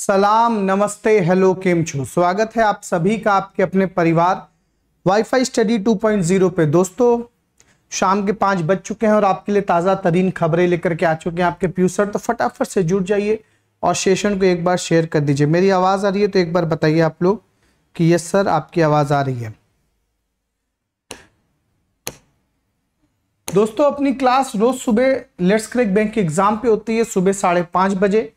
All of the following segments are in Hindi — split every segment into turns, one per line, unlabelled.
सलाम नमस्ते हेलो केम छो स्वागत है आप सभी का आपके अपने परिवार वाईफाई स्टडी 2.0 पे दोस्तों शाम के पाँच बज चुके हैं और आपके लिए ताज़ा तरीन खबरें लेकर के आ चुके हैं आपके प्यू सर तो फटाफट से जुड़ जाइए और सेशन को एक बार शेयर कर दीजिए मेरी आवाज़ आ रही है तो एक बार बताइए आप लोग कि यस सर आपकी आवाज़ आ रही है दोस्तों अपनी क्लास रोज़ सुबह लेट्स क्रैक बैंक के एग्ज़ाम पे होती है सुबह साढ़े पांच बजे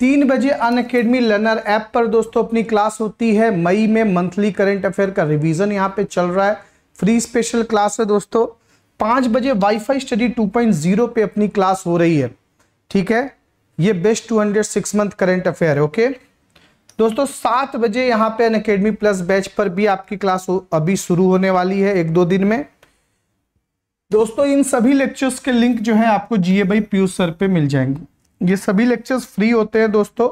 तीन बजे अन अकेडमी लर्नर ऐप पर दोस्तों अपनी क्लास होती है मई में मंथली करेंट अफेयर का रिवीजन यहाँ पे चल रहा है फ्री स्पेशल क्लास है दोस्तों पाँच बजे वाईफाई स्टडी 2.0 पे अपनी क्लास हो रही है ठीक है ये best hundred six month current affair है ओके दोस्तों सात बजे यहाँ पे अन अकेडमी प्लस बैच पर भी आपकी क्लास अभी शुरू होने वाली है एक दो दिन में दोस्तों इन सभी लेक्चर्स के लिंक जो है आपको जीए भाई पीयूष सर पे मिल जाएंगे ये सभी लेक्चर्स फ्री होते हैं दोस्तों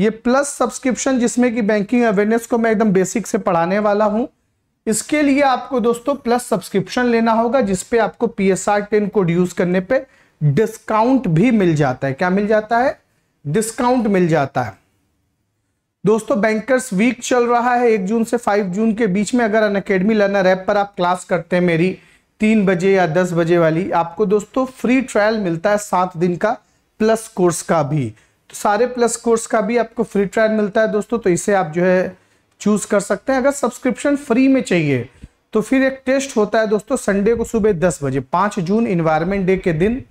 ये प्लस सब्सक्रिप्शन जिसमें कि बैंकिंग अवेयरनेस को मैं एकदम बेसिक से पढ़ाने वाला हूं इसके लिए आपको दोस्तों प्लस सब्सक्रिप्शन लेना होगा जिसपे आपको P S R ten code use करने पे डिस्काउंट भी मिल जाता है क्या मिल जाता है डिस्काउंट मिल जाता है दोस्तों बैंकर्स वीक चल रहा है एक जून से फाइव जून के बीच में अगर अन अकेडमी लर्नर ऐप पर आप क्लास करते हैं मेरी तीन बजे या दस बजे वाली आपको दोस्तों फ्री ट्रायल मिलता है सात दिन का प्लस कोर्स का भी तो सारे प्लस कोर्स का भी आपको फ्री ट्रायल मिलता है दोस्तों तो इसे आप जो है चूज कर सकते हैं अगर सब्सक्रिप्शन फ्री में चाहिए तो फिर एक टेस्ट होता है दोस्तों संडे को सुबह दस बजे पांच जून इन्वायरमेंट डे के दिन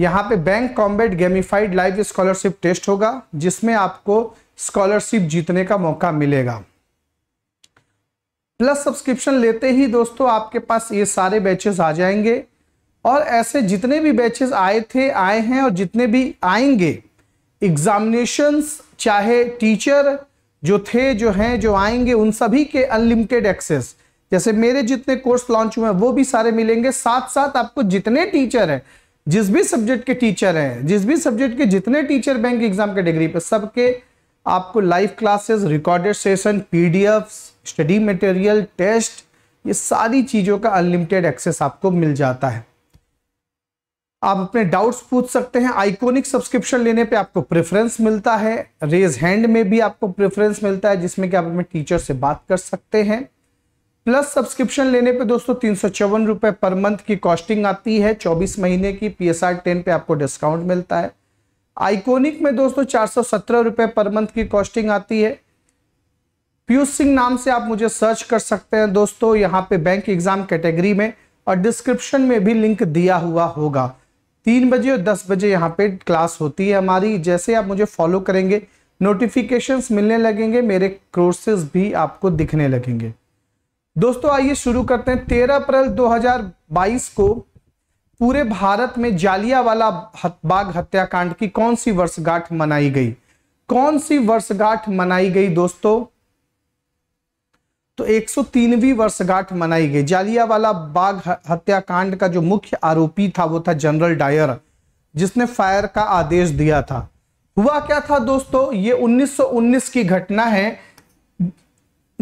यहाँ पे bank combat gamified live scholarship test होगा जिसमें आपको स्कॉलरशिप जीतने का मौका मिलेगा प्लस सब्सक्रिप्शन लेते ही दोस्तों आपके पास ये सारे बैचेस आ जाएंगे और ऐसे जितने भी बैचेस आए थे आए हैं और जितने भी आएंगे एग्जामिनेशंस चाहे टीचर जो थे जो हैं जो आएंगे उन सभी के अनलिमिटेड एक्सेस जैसे मेरे जितने कोर्स लॉन्च हुए हैं वो भी सारे मिलेंगे साथ साथ आपको जितने टीचर हैं जिस भी सब्जेक्ट के टीचर हैं जिस भी सब्जेक्ट के जितने टीचर बैंक एग्जाम के डिग्री पे सबके आपको live classes recorded session P study material test ये सारी चीज़ों का अनलिमिटेड एक्सेस आपको मिल जाता है आप अपने डाउट्स पूछ सकते हैं आइकोनिक सब्सक्रिप्शन लेने पे आपको प्रेफरेंस मिलता है रेज हैंड में भी आपको प्रेफरेंस मिलता है जिसमें कि आप अपने टीचर से बात कर सकते हैं प्लस सब्सक्रिप्शन लेने पे दोस्तों तीन सौ चौवन रुपए पर मंथ की कॉस्टिंग आती है चौबीस महीने की पी एस आर टेन पे आपको डिस्काउंट मिलता है आइकोनिक में दोस्तों चार सौ सत्रह रुपए पर मंथ की कॉस्टिंग आती है पीयूष सिंह नाम से आप मुझे सर्च कर सकते हैं दोस्तों यहाँ पे बैंक एग्जाम कैटेगरी में और डिस्क्रिप्शन में भी लिंक दिया हुआ होगा तीन बजे और दस बजे यहाँ पे क्लास होती है हमारी जैसे आप मुझे फॉलो करेंगे नोटिफिकेशंस मिलने लगेंगे मेरे कोर्सेज भी आपको दिखने लगेंगे दोस्तों आइए शुरू करते हैं तेरह अप्रैल 2022 को पूरे भारत में जालिया वाला बाग हत्याकांड की कौन सी वर्षगांठ मनाई गई कौन सी वर्षगांठ मनाई गई दोस्तों तो 103वीं वर्षगांठ मनाई गई जालियावाला बाग हत्याकांड का जो मुख्य आरोपी था वो था जनरल डायर जिसने फायर का आदेश दिया था हुआ क्या था दोस्तों ये 1919 की घटना है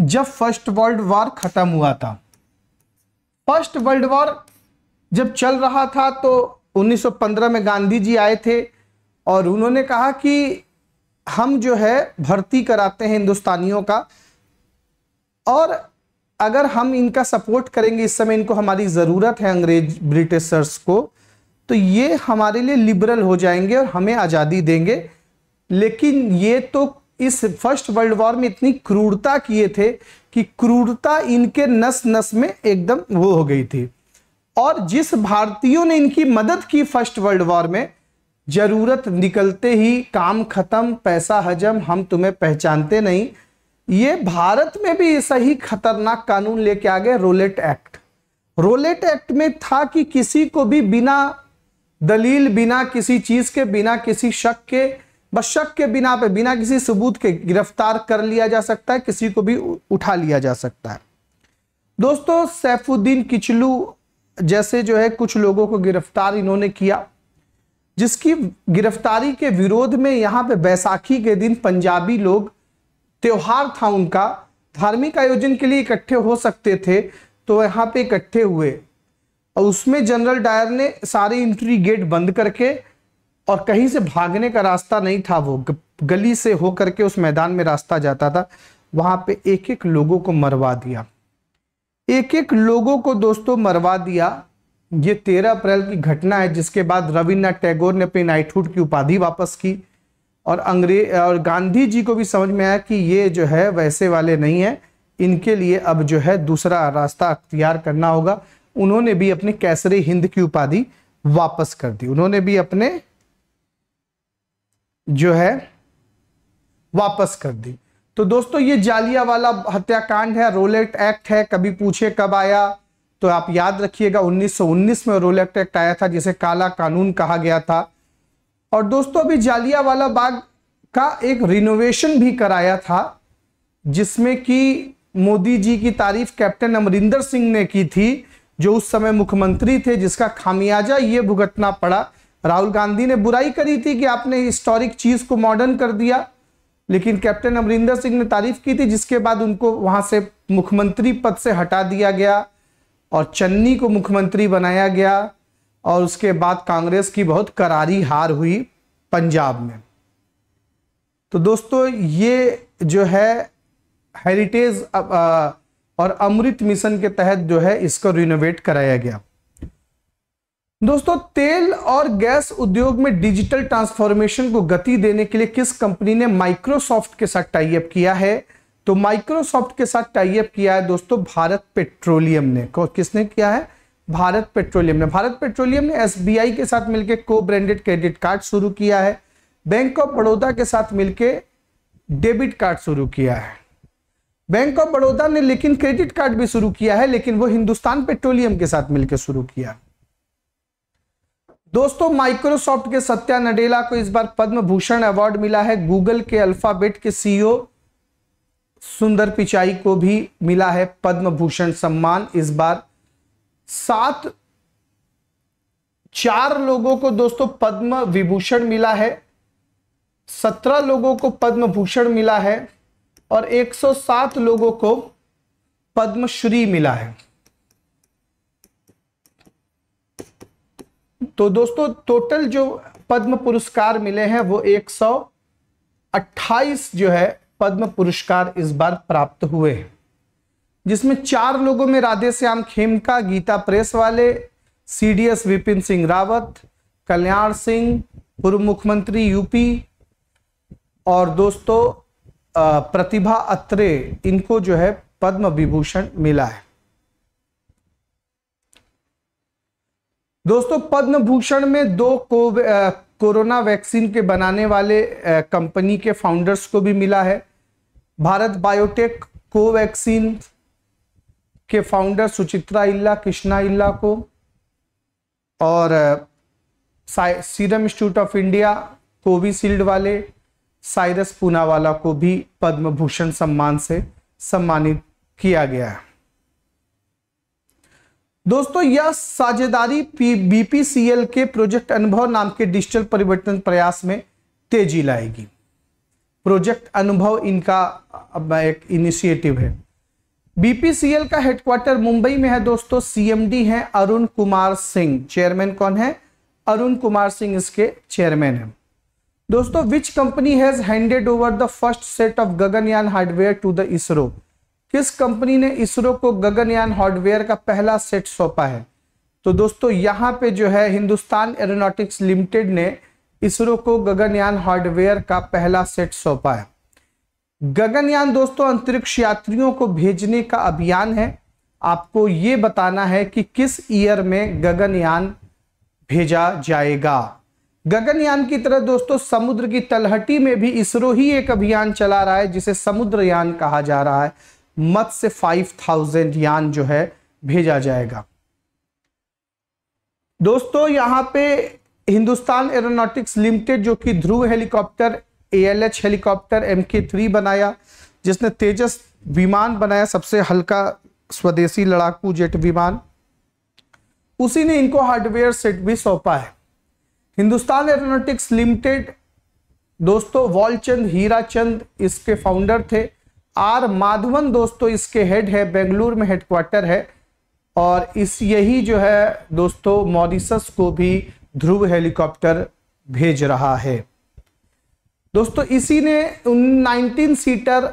जब फर्स्ट वर्ल्ड वॉर खत्म हुआ था फर्स्ट वर्ल्ड वॉर जब चल रहा था तो 1915 में गांधी जी आए थे और उन्होंने कहा कि हम जो है भर्ती कराते हैं हिंदुस्तानियों का और अगर हम इनका सपोर्ट करेंगे इस समय इनको हमारी ज़रूरत है अंग्रेज ब्रिटिशर्स को तो ये हमारे लिए लिबरल हो जाएंगे और हमें आज़ादी देंगे लेकिन ये तो इस फर्स्ट वर्ल्ड वॉर में इतनी क्रूरता किए थे कि क्रूरता इनके नस नस में एकदम वो हो गई थी और जिस भारतीयों ने इनकी मदद की फर्स्ट वर्ल्ड वॉर में जरूरत निकलते ही काम खत्म पैसा हजम हम तुम्हें पहचानते नहीं ये भारत में भी ऐसा ही खतरनाक कानून लेके आ गए रोलेट एक्ट रोलेट एक्ट में था कि किसी को भी बिना दलील बिना किसी चीज के बिना किसी शक के बस शक के बिना पे बिना किसी सबूत के गिरफ्तार कर लिया जा सकता है किसी को भी उठा लिया जा सकता है दोस्तों सैफुद्दीन किचलू जैसे जो है कुछ लोगों को गिरफ्तार इन्होंने किया जिसकी गिरफ्तारी के विरोध में यहाँ पे बैसाखी के दिन पंजाबी लोग त्यौहार था उनका धार्मिक आयोजन के लिए इकट्ठे हो सकते थे तो यहाँ पे इकट्ठे हुए और उसमें जनरल डायर ने सारे इंट्री गेट बंद करके और कहीं से भागने का रास्ता नहीं था वो गली से होकर के उस मैदान में रास्ता जाता था वहां पे एक एक लोगों को मरवा दिया एक एक लोगों को दोस्तों मरवा दिया ये तेरह अप्रैल की घटना है जिसके बाद रविन्द्रनाथ टैगोर ने अपनी नाइटहुड की उपाधि वापस की और अंग्रेज और गांधी जी को भी समझ में आया कि ये जो है वैसे वाले नहीं हैं इनके लिए अब जो है दूसरा रास्ता अख्तियार करना होगा उन्होंने भी अपनी कैसरे हिंद की उपाधि वापस कर दी उन्होंने भी अपने जो है वापस कर दी तो दोस्तों ये जालिया वाला हत्याकांड है रोलेट एक्ट है कभी पूछे कब आया तो आप याद रखिएगा 1919 में रोलेट एक्ट आया था जिसे काला कानून कहा गया था और दोस्तों अभी जालियावाला बाग का एक रिनोवेशन भी कराया था जिसमें कि मोदी जी की तारीफ कैप्टन अमरिंदर सिंह ने की थी जो उस समय मुख्यमंत्री थे जिसका खामियाजा ये भुगतना पड़ा राहुल गांधी ने बुराई करी थी कि आपने हिस्टोरिक चीज़ को मॉडर्न कर दिया लेकिन कैप्टन अमरिंदर सिंह ने तारीफ की थी जिसके बाद उनको वहाँ से मुख्यमंत्री पद से हटा दिया गया और चन्नी को मुख्यमंत्री बनाया गया और उसके बाद कांग्रेस की बहुत करारी हार हुई पंजाब में तो दोस्तों ये जो है हेरिटेज और अमृत मिशन के तहत जो है इसको रिनोवेट कराया गया दोस्तों तेल और गैस उद्योग में डिजिटल ट्रांसफॉर्मेशन को गति देने के लिए किस कंपनी ने माइक्रोसॉफ्ट के साथ टाइप किया है तो माइक्रोसॉफ्ट के साथ टाइप किया है दोस्तों भारत पेट्रोलियम ने किसने किया है भारत पेट्रोलियम ने भारत पेट्रोलियम ने एसबीआई के साथ मिलकर को ब्रांडेड क्रेडिट कार्ड शुरू किया है बैंक ऑफ बड़ौदा के साथ मिलकर डेबिट कार्ड शुरू किया है बैंक ऑफ बड़ौदा ने लेकिन क्रेडिट कार्ड भी शुरू किया है लेकिन वो हिंदुस्तान पेट्रोलियम के साथ मिलकर शुरू किया दोस्तों माइक्रोसॉफ्ट के सत्या नडेला को इस बार पद्म भूषण अवार्ड मिला है गूगल के अल्फाबेट के सीईओ सुंदर पिचाई को भी मिला है पद्म भूषण सम्मान इस बार सात चार लोगों को दोस्तों पद्म विभूषण मिला है सत्रह लोगों को पद्म भूषण मिला है और 107 लोगों को पद्मश्री मिला है तो दोस्तों टोटल जो पद्म पुरस्कार मिले हैं वो 128 जो है पद्म पुरस्कार इस बार प्राप्त हुए हैं जिसमें चार लोगों में राधे श्याम खेमका गीता प्रेस वाले सीडीएस विपिन सिंह रावत कल्याण सिंह पूर्व मुख्यमंत्री यूपी और दोस्तों प्रतिभा अत्रे इनको जो है पद्म विभूषण मिला है दोस्तों पद्म भूषण में दो को कोरोना वैक्सीन के बनाने वाले कंपनी के फाउंडर्स को भी मिला है भारत बायोटेक कोवैक्सीन के फाउंडर सुचित्रा इल्ला कृष्णा इल्ला को और Serum Institute of India Covishield वाले साइरस पूनावाला को भी पद्म भूषण सम्मान से सम्मानित किया गया है दोस्तों यह साझेदारी बीपीसीएल के प्रोजेक्ट अनुभव नाम के डिजिटल परिवर्तन प्रयास में तेजी लाएगी प्रोजेक्ट अनुभव इनका एक इनिशिएटिव है बीपीसीएल का हेडक्वार्टर मुंबई में है दोस्तों सीएमडी है अरुण कुमार सिंह चेयरमैन कौन है अरुण कुमार सिंह इसके चेयरमैन है दोस्तों which company has handed over the first set of Gaganyaan hardware to the ISRO किस कंपनी ने इसरो को गगनयान हार्डवेयर का पहला सेट सौंपा है तो दोस्तों यहां पे जो है हिंदुस्तान एरोनॉटिक्स लिमिटेड ने इसरो को गगनयान हार्डवेयर का पहला सेट सौंपा है गगनयान दोस्तों अंतरिक्ष यात्रियों को भेजने का अभियान है आपको ये बताना है कि किस ईयर में गगनयान भेजा जाएगा गगनयान की तरह दोस्तों समुद्र की तलहटी में भी इसरो ही एक अभियान चला रहा है जिसे समुद्रयान कहा जा रहा है मत्स्य फाइव थाउजेंड यान जो है भेजा जाएगा दोस्तों यहां पे हिंदुस्तान एरोनॉटिक्स लिमिटेड जो कि Dhruv helicopter ALH helicopter MK three बनाया जिसने तेजस विमान बनाया सबसे हल्का स्वदेशी लड़ाकू जेट विमान उसी ने इनको हार्डवेयर सेट भी सौंपा है हिंदुस्तान एरोनोटिक्स लिमिटेड दोस्तों वॉलचंद हीराचंद इसके फाउंडर थे आर माधवन दोस्तों इसके हेड है बेंगलुरु में हेडक्वार्टर है और इस यही जो है दोस्तों मॉरिसस को भी ध्रुव हेलीकॉप्टर भेज रहा है दोस्तों इसी ने उन 19 सीटर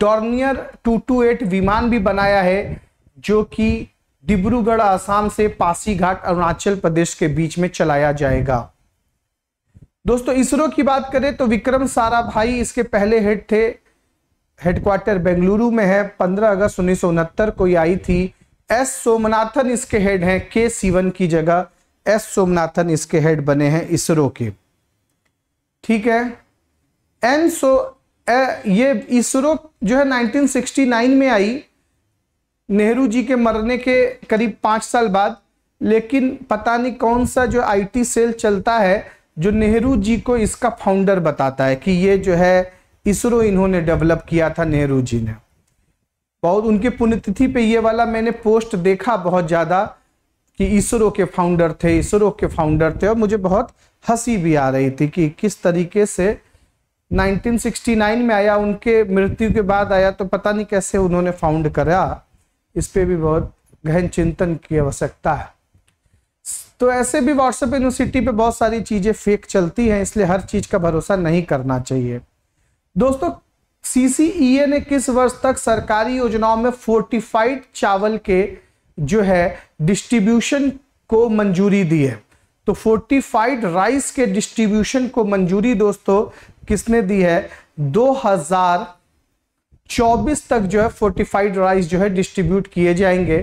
डॉर्नियर 228 विमान भी बनाया है जो कि डिब्रूगढ़ आसाम से पासीघाट अरुणाचल प्रदेश के बीच में चलाया जाएगा दोस्तों इसरो की बात करें तो विक्रम सारा भाई इसके पहले हेड थे हेडक्वार्टर बेंगलुरु में है 15 अगस्त उन्नीस को ये आई थी एस सोमनाथन इसके हेड हैं के सीवन की जगह एस सोमनाथन इसके हेड बने हैं इसरो के ठीक है एन सो ये इसरो जो है 1969 में आई नेहरू जी के मरने के करीब पाँच साल बाद लेकिन पता नहीं कौन सा जो आईटी सेल चलता है जो नेहरू जी को इसका फाउंडर बताता है कि ये जो है इसरो इन्होंने डेवलप किया था नेहरू जी ने बहुत उनके पुण्यतिथि पे ये वाला मैंने पोस्ट देखा बहुत ज़्यादा कि इसरो के फाउंडर थे इसरो के फाउंडर थे और मुझे बहुत हंसी भी आ रही थी कि किस तरीके से 1969 में आया उनके मृत्यु के बाद आया तो पता नहीं कैसे उन्होंने फाउंड करा इस पर भी बहुत गहन चिंतन की आवश्यकता है तो ऐसे भी व्हाट्सएप यूनिवर्सिटी पे बहुत सारी चीज़ें फेक चलती हैं इसलिए हर चीज़ का भरोसा नहीं करना चाहिए दोस्तों सी e ने किस वर्ष तक सरकारी योजनाओं में फोर्टिफाइड चावल के जो है डिस्ट्रीब्यूशन को मंजूरी दी है तो फोर्टिफाइड राइस के डिस्ट्रीब्यूशन को मंजूरी दोस्तों किसने दी है 2024 तक जो है फोर्टिफाइड राइस जो है डिस्ट्रीब्यूट किए जाएंगे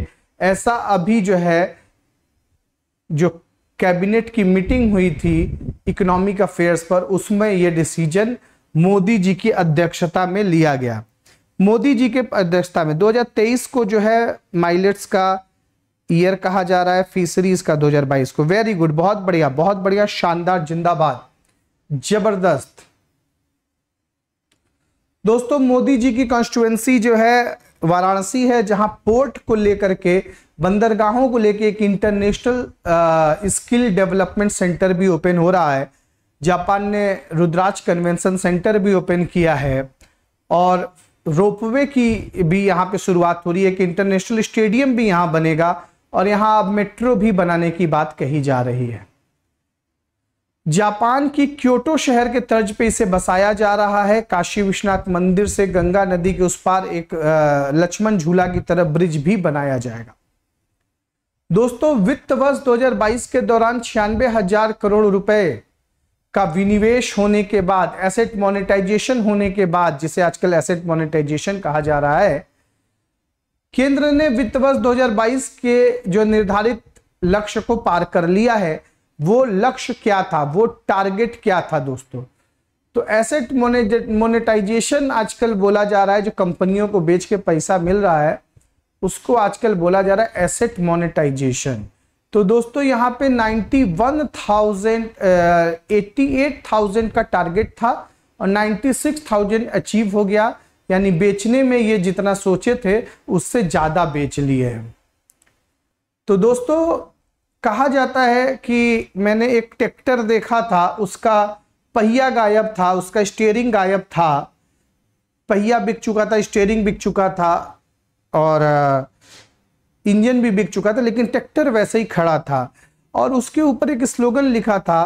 ऐसा अभी जो है जो कैबिनेट की मीटिंग हुई थी इकोनॉमिक अफेयर्स पर उसमें यह डिसीजन मोदी जी की अध्यक्षता में लिया गया मोदी जी के अध्यक्षता में 2023 को जो है माइलेट्स का ईयर कहा जा रहा है फिशरीज का 2022 को वेरी गुड बहुत बढ़िया बहुत बढ़िया शानदार जिंदाबाद जबरदस्त दोस्तों मोदी जी की कॉन्स्टिट्युएंसी जो है वाराणसी है जहां पोर्ट को लेकर के बंदरगाहों को लेकर एक इंटरनेशनल स्किल डेवलपमेंट सेंटर भी ओपन हो रहा है जापान ने रुद्राज कन्वेंशन सेंटर भी ओपन किया है और रोपवे की भी यहाँ पे शुरुआत हो रही है कि इंटरनेशनल स्टेडियम भी यहाँ बनेगा और यहां अब मेट्रो भी बनाने की बात कही जा रही है जापान की क्योटो शहर के तर्ज पे इसे बसाया जा रहा है काशी विश्वनाथ मंदिर से गंगा नदी के उस पार एक लक्ष्मण झूला की तरह ब्रिज भी बनाया जाएगा दोस्तों वित्त वर्ष 2022 के दौरान छियानवे हजार करोड़ रुपए का विनिवेश होने के बाद एसेट मोनेटाइजेशन होने के बाद जिसे आजकल एसेट मोनेटाइजेशन कहा जा रहा है केंद्र ने वित्त वर्ष 2022 के जो निर्धारित लक्ष्य को पार कर लिया है वो लक्ष्य क्या था वो टारगेट क्या था दोस्तों तो एसेट मोनेटाइजेशन आजकल बोला जा रहा है जो कंपनियों को बेच के पैसा मिल रहा है उसको आजकल बोला जा रहा है एसेट मोनेटाइजेशन तो दोस्तों यहाँ पे 91,000 एटी एट थाउजेंड का टारगेट था और 96,000 अचीव हो गया यानी बेचने में ये जितना सोचे थे उससे ज़्यादा बेच लिए हैं तो दोस्तों कहा जाता है कि मैंने एक ट्रैक्टर देखा था उसका पहिया गायब था उसका स्टेयरिंग गायब था पहिया बिक चुका था स्टेयरिंग बिक चुका था और इंजन भी बिक चुका था लेकिन ट्रैक्टर वैसे ही खड़ा था और उसके ऊपर एक स्लोगन लिखा था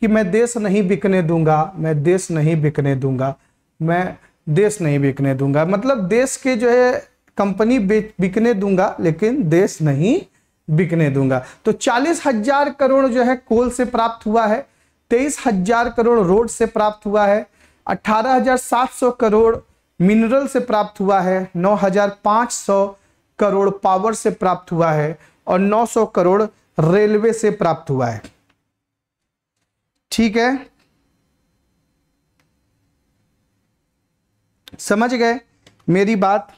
कि मैं देश नहीं बिकने दूंगा मैं देश नहीं बिकने दूंगा मैं देश नहीं बिकने दूंगा मतलब देश के जो है कंपनी बिकने दूंगा लेकिन देश नहीं बिकने दूंगा तो चालीस हजार करोड़ जो है कोल से प्राप्त हुआ है तेईस हजार करोड़ रोड से प्राप्त हुआ है अठारह हजार सात सौ करोड़ मिनरल से प्राप्त हुआ है नौ हजार पाँच सौ करोड़ पावर से प्राप्त हुआ है और नौ सौ करोड़ रेलवे से प्राप्त हुआ है ठीक है समझ गए मेरी बात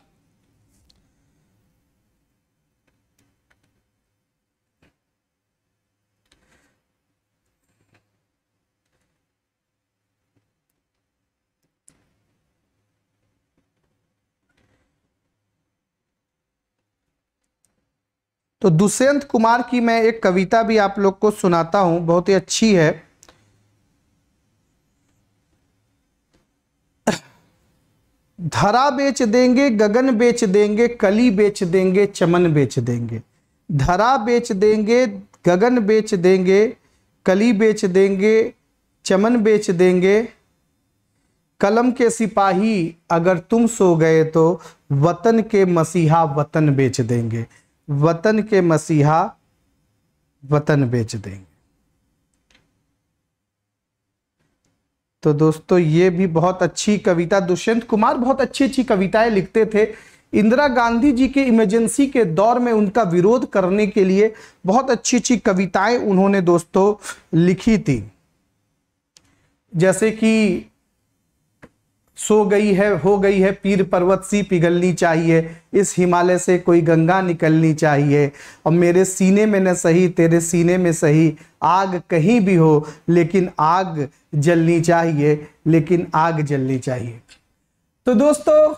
तो दुष्यंत कुमार की मैं एक कविता भी आप लोग को सुनाता हूं बहुत ही अच्छी है धरा बेच देंगे गगन बेच देंगे कली बेच देंगे चमन बेच देंगे धरा बेच देंगे गगन बेच देंगे कली बेच देंगे चमन बेच देंगे कलम के सिपाही अगर तुम सो गए तो वतन के मसीहा वतन बेच देंगे वतन के मसीहा वतन बेच देंगे तो दोस्तों ये भी बहुत अच्छी कविता दुष्यंत कुमार बहुत अच्छी अच्छी कविताएं लिखते थे इंदिरा गांधी जी के इमरजेंसी के दौर में उनका विरोध करने के लिए बहुत अच्छी अच्छी कविताएं उन्होंने दोस्तों लिखी थी जैसे कि सो गई है हो गई है पीर पर्वत सी पिघलनी चाहिए इस हिमालय से कोई गंगा निकलनी चाहिए और मेरे सीने में न सही तेरे सीने में सही आग कहीं भी हो लेकिन आग जलनी चाहिए लेकिन आग जलनी चाहिए तो दोस्तों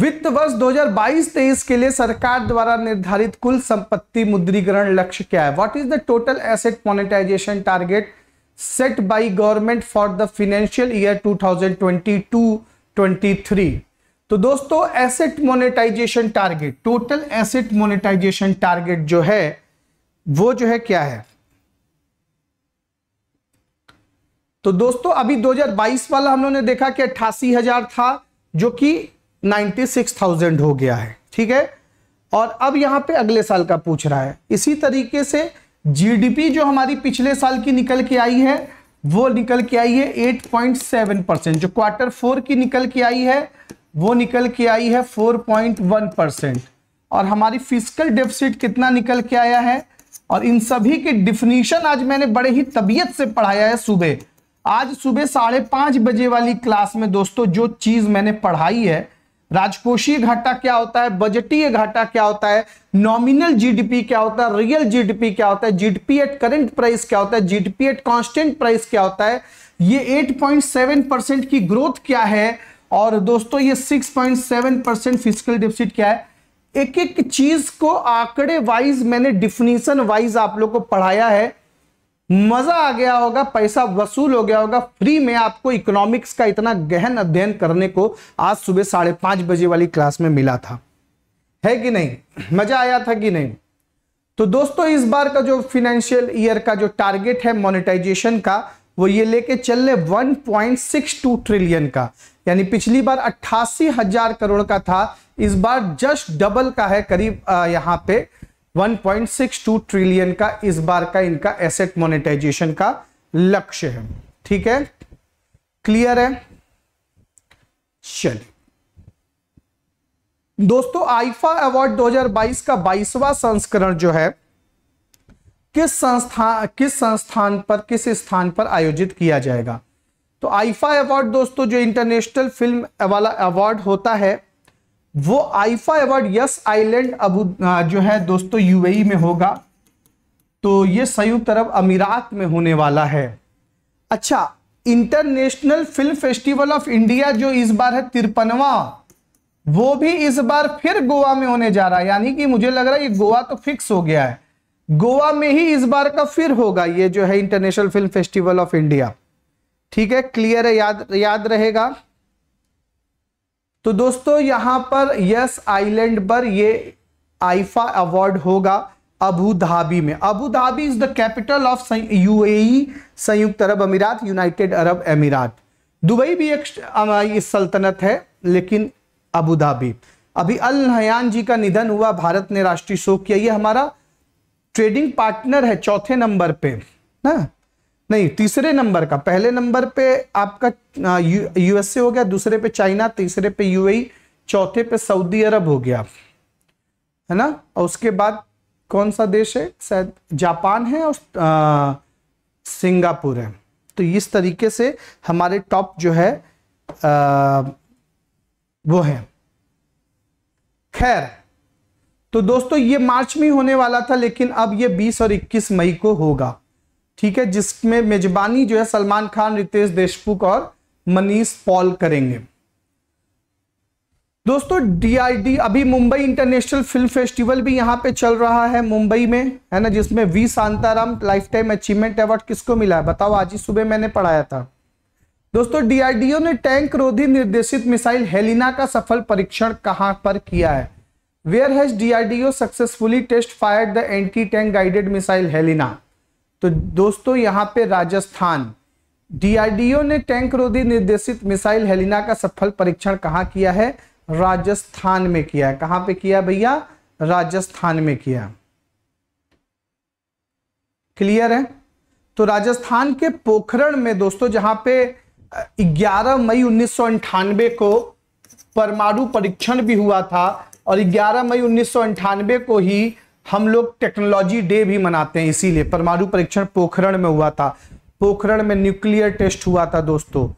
वित्त वर्ष 2022-23 के लिए सरकार द्वारा निर्धारित कुल संपत्ति मुद्रीकरण लक्ष्य क्या है what is the total asset monetisation target set by government for the financial year two thousand twenty two twenty three तो दोस्तों asset monetisation target total asset monetisation target जो है वो जो है क्या है तो दोस्तों अभी 2022 वाला हम लोगों ने देखा कि अट्ठासी हजार था जो कि 96,000 हो गया है ठीक है और अब यहां पे अगले साल का पूछ रहा है इसी तरीके से जीडीपी जो हमारी पिछले साल की निकल के आई है वो निकल के आई है 8.7 परसेंट जो क्वार्टर फोर की निकल के आई है वो निकल के आई है 4.1 परसेंट और हमारी फिजिकल डेफिसिट कितना निकल के आया है और इन सभी के डिफिनीशन आज मैंने बड़े ही तबीयत से पढ़ाया है सुबह आज सुबह साढ़े पाँच बजे वाली क्लास में दोस्तों जो चीज़ मैंने पढ़ाई है राजकोषीय घाटा क्या होता है बजटीय घाटा क्या होता है नॉमिनल जीडीपी क्या होता है रियल जीडीपी क्या होता है जीडीपी एट करंट प्राइस क्या होता है जीडीपी एट कांस्टेंट प्राइस क्या होता है ये 8.7 परसेंट की ग्रोथ क्या है और दोस्तों ये 6.7 परसेंट फिजिकल डिफिसिट क्या है एक एक चीज को आंकड़े वाइज मैंने डिफिनीशन वाइज आप लोग को पढ़ाया है मजा आ गया होगा पैसा वसूल हो गया होगा फ्री में आपको इकोनॉमिक्स का इतना गहन अध्ययन करने को आज सुबह साढ़े पांच बजे वाली क्लास में मिला था है कि नहीं मजा आया था कि नहीं तो दोस्तों इस बार का जो फिनेंशियल ईयर का जो टारगेट है मोनेटाइजेशन का वो ये लेके चल रहे वन ट्रिलियन का यानी पिछली बार अट्ठासी हजार करोड़ का था इस बार जस्ट डबल का है करीब यहां पर 1.62 ट्रिलियन का इस बार का इनका एसेट मोनेटाइजेशन का लक्ष्य है ठीक है क्लियर है चलिए दोस्तों आईफा अवार्ड 2022 का 22वां संस्करण जो है किस संस्था किस संस्थान पर किस स्थान पर आयोजित किया जाएगा तो आईफा अवार्ड दोस्तों जो इंटरनेशनल फिल्म वाला अवार्ड होता है वो आईफा अवार्ड यस आइलैंड अब जो है दोस्तों यूएई में होगा तो ये संयुक्त अरब अमीरात में होने वाला है अच्छा International Film Festival of India जो इस बार है तिरपनवा वो भी इस बार फिर गोवा में होने जा रहा है यानी कि मुझे लग रहा है ये गोवा तो फिक्स हो गया है गोवा में ही इस बार का फिर होगा ये जो है International Film Festival of India ठीक है क्लियर है याद याद रहेगा तो दोस्तों यहां पर यस आइलैंड पर ये आइफा अवार्ड होगा अबू धाबी में Abu Dhabi is the capital of UAE संयुक्त अरब अमीरात यूनाइटेड अरब अमीरात दुबई भी एक सल्तनत है लेकिन अबू धाबी अभी अल नहयान जी का निधन हुआ भारत ने राष्ट्रीय शोक किया ये हमारा ट्रेडिंग पार्टनर है चौथे नंबर पे ना हाँ। नहीं तीसरे नंबर का पहले नंबर पे आपका यूएसए हो गया दूसरे पे चाइना तीसरे पे यूएई चौथे पे सऊदी अरब हो गया है ना और उसके बाद कौन सा देश है शायद जापान है और सिंगापुर है तो इस तरीके से हमारे टॉप जो है आ, वो है खैर तो दोस्तों ये मार्च में होने वाला था लेकिन अब ये 20 और 21 मई को होगा ठीक है जिसमें मेजबानी जो है सलमान खान रितेश देशमुख और मनीष पॉल करेंगे दोस्तों डीआईडी अभी मुंबई इंटरनेशनल फिल्म फेस्टिवल भी यहां पे चल रहा है मुंबई में है ना जिसमें V Shantaram lifetime achievement award किसको मिला है बताओ आज ही सुबह मैंने पढ़ाया था दोस्तों डीआरडीओ ने टैंक रोधी निर्देशित मिसाइल हेलिना का सफल परीक्षण कहां पर किया है where has DRDO successfully test fire the anti tank guided missile Helina तो दोस्तों यहां पे राजस्थान डीआरडीओ ने टैंक रोधी निर्देशित मिसाइल हेलिना का सफल परीक्षण कहां किया है राजस्थान में किया है कहां पे किया भैया राजस्थान में किया क्लियर है तो राजस्थान के पोखरण में दोस्तों जहां पे 11 मई उन्नीस को परमाणु परीक्षण भी हुआ था और 11 मई उन्नीस को ही हम लोग टेक्नोलॉजी डे भी मनाते हैं इसीलिए परमाणु परीक्षण पोखरण में हुआ था पोखरण में न्यूक्लियर टेस्ट हुआ था दोस्तों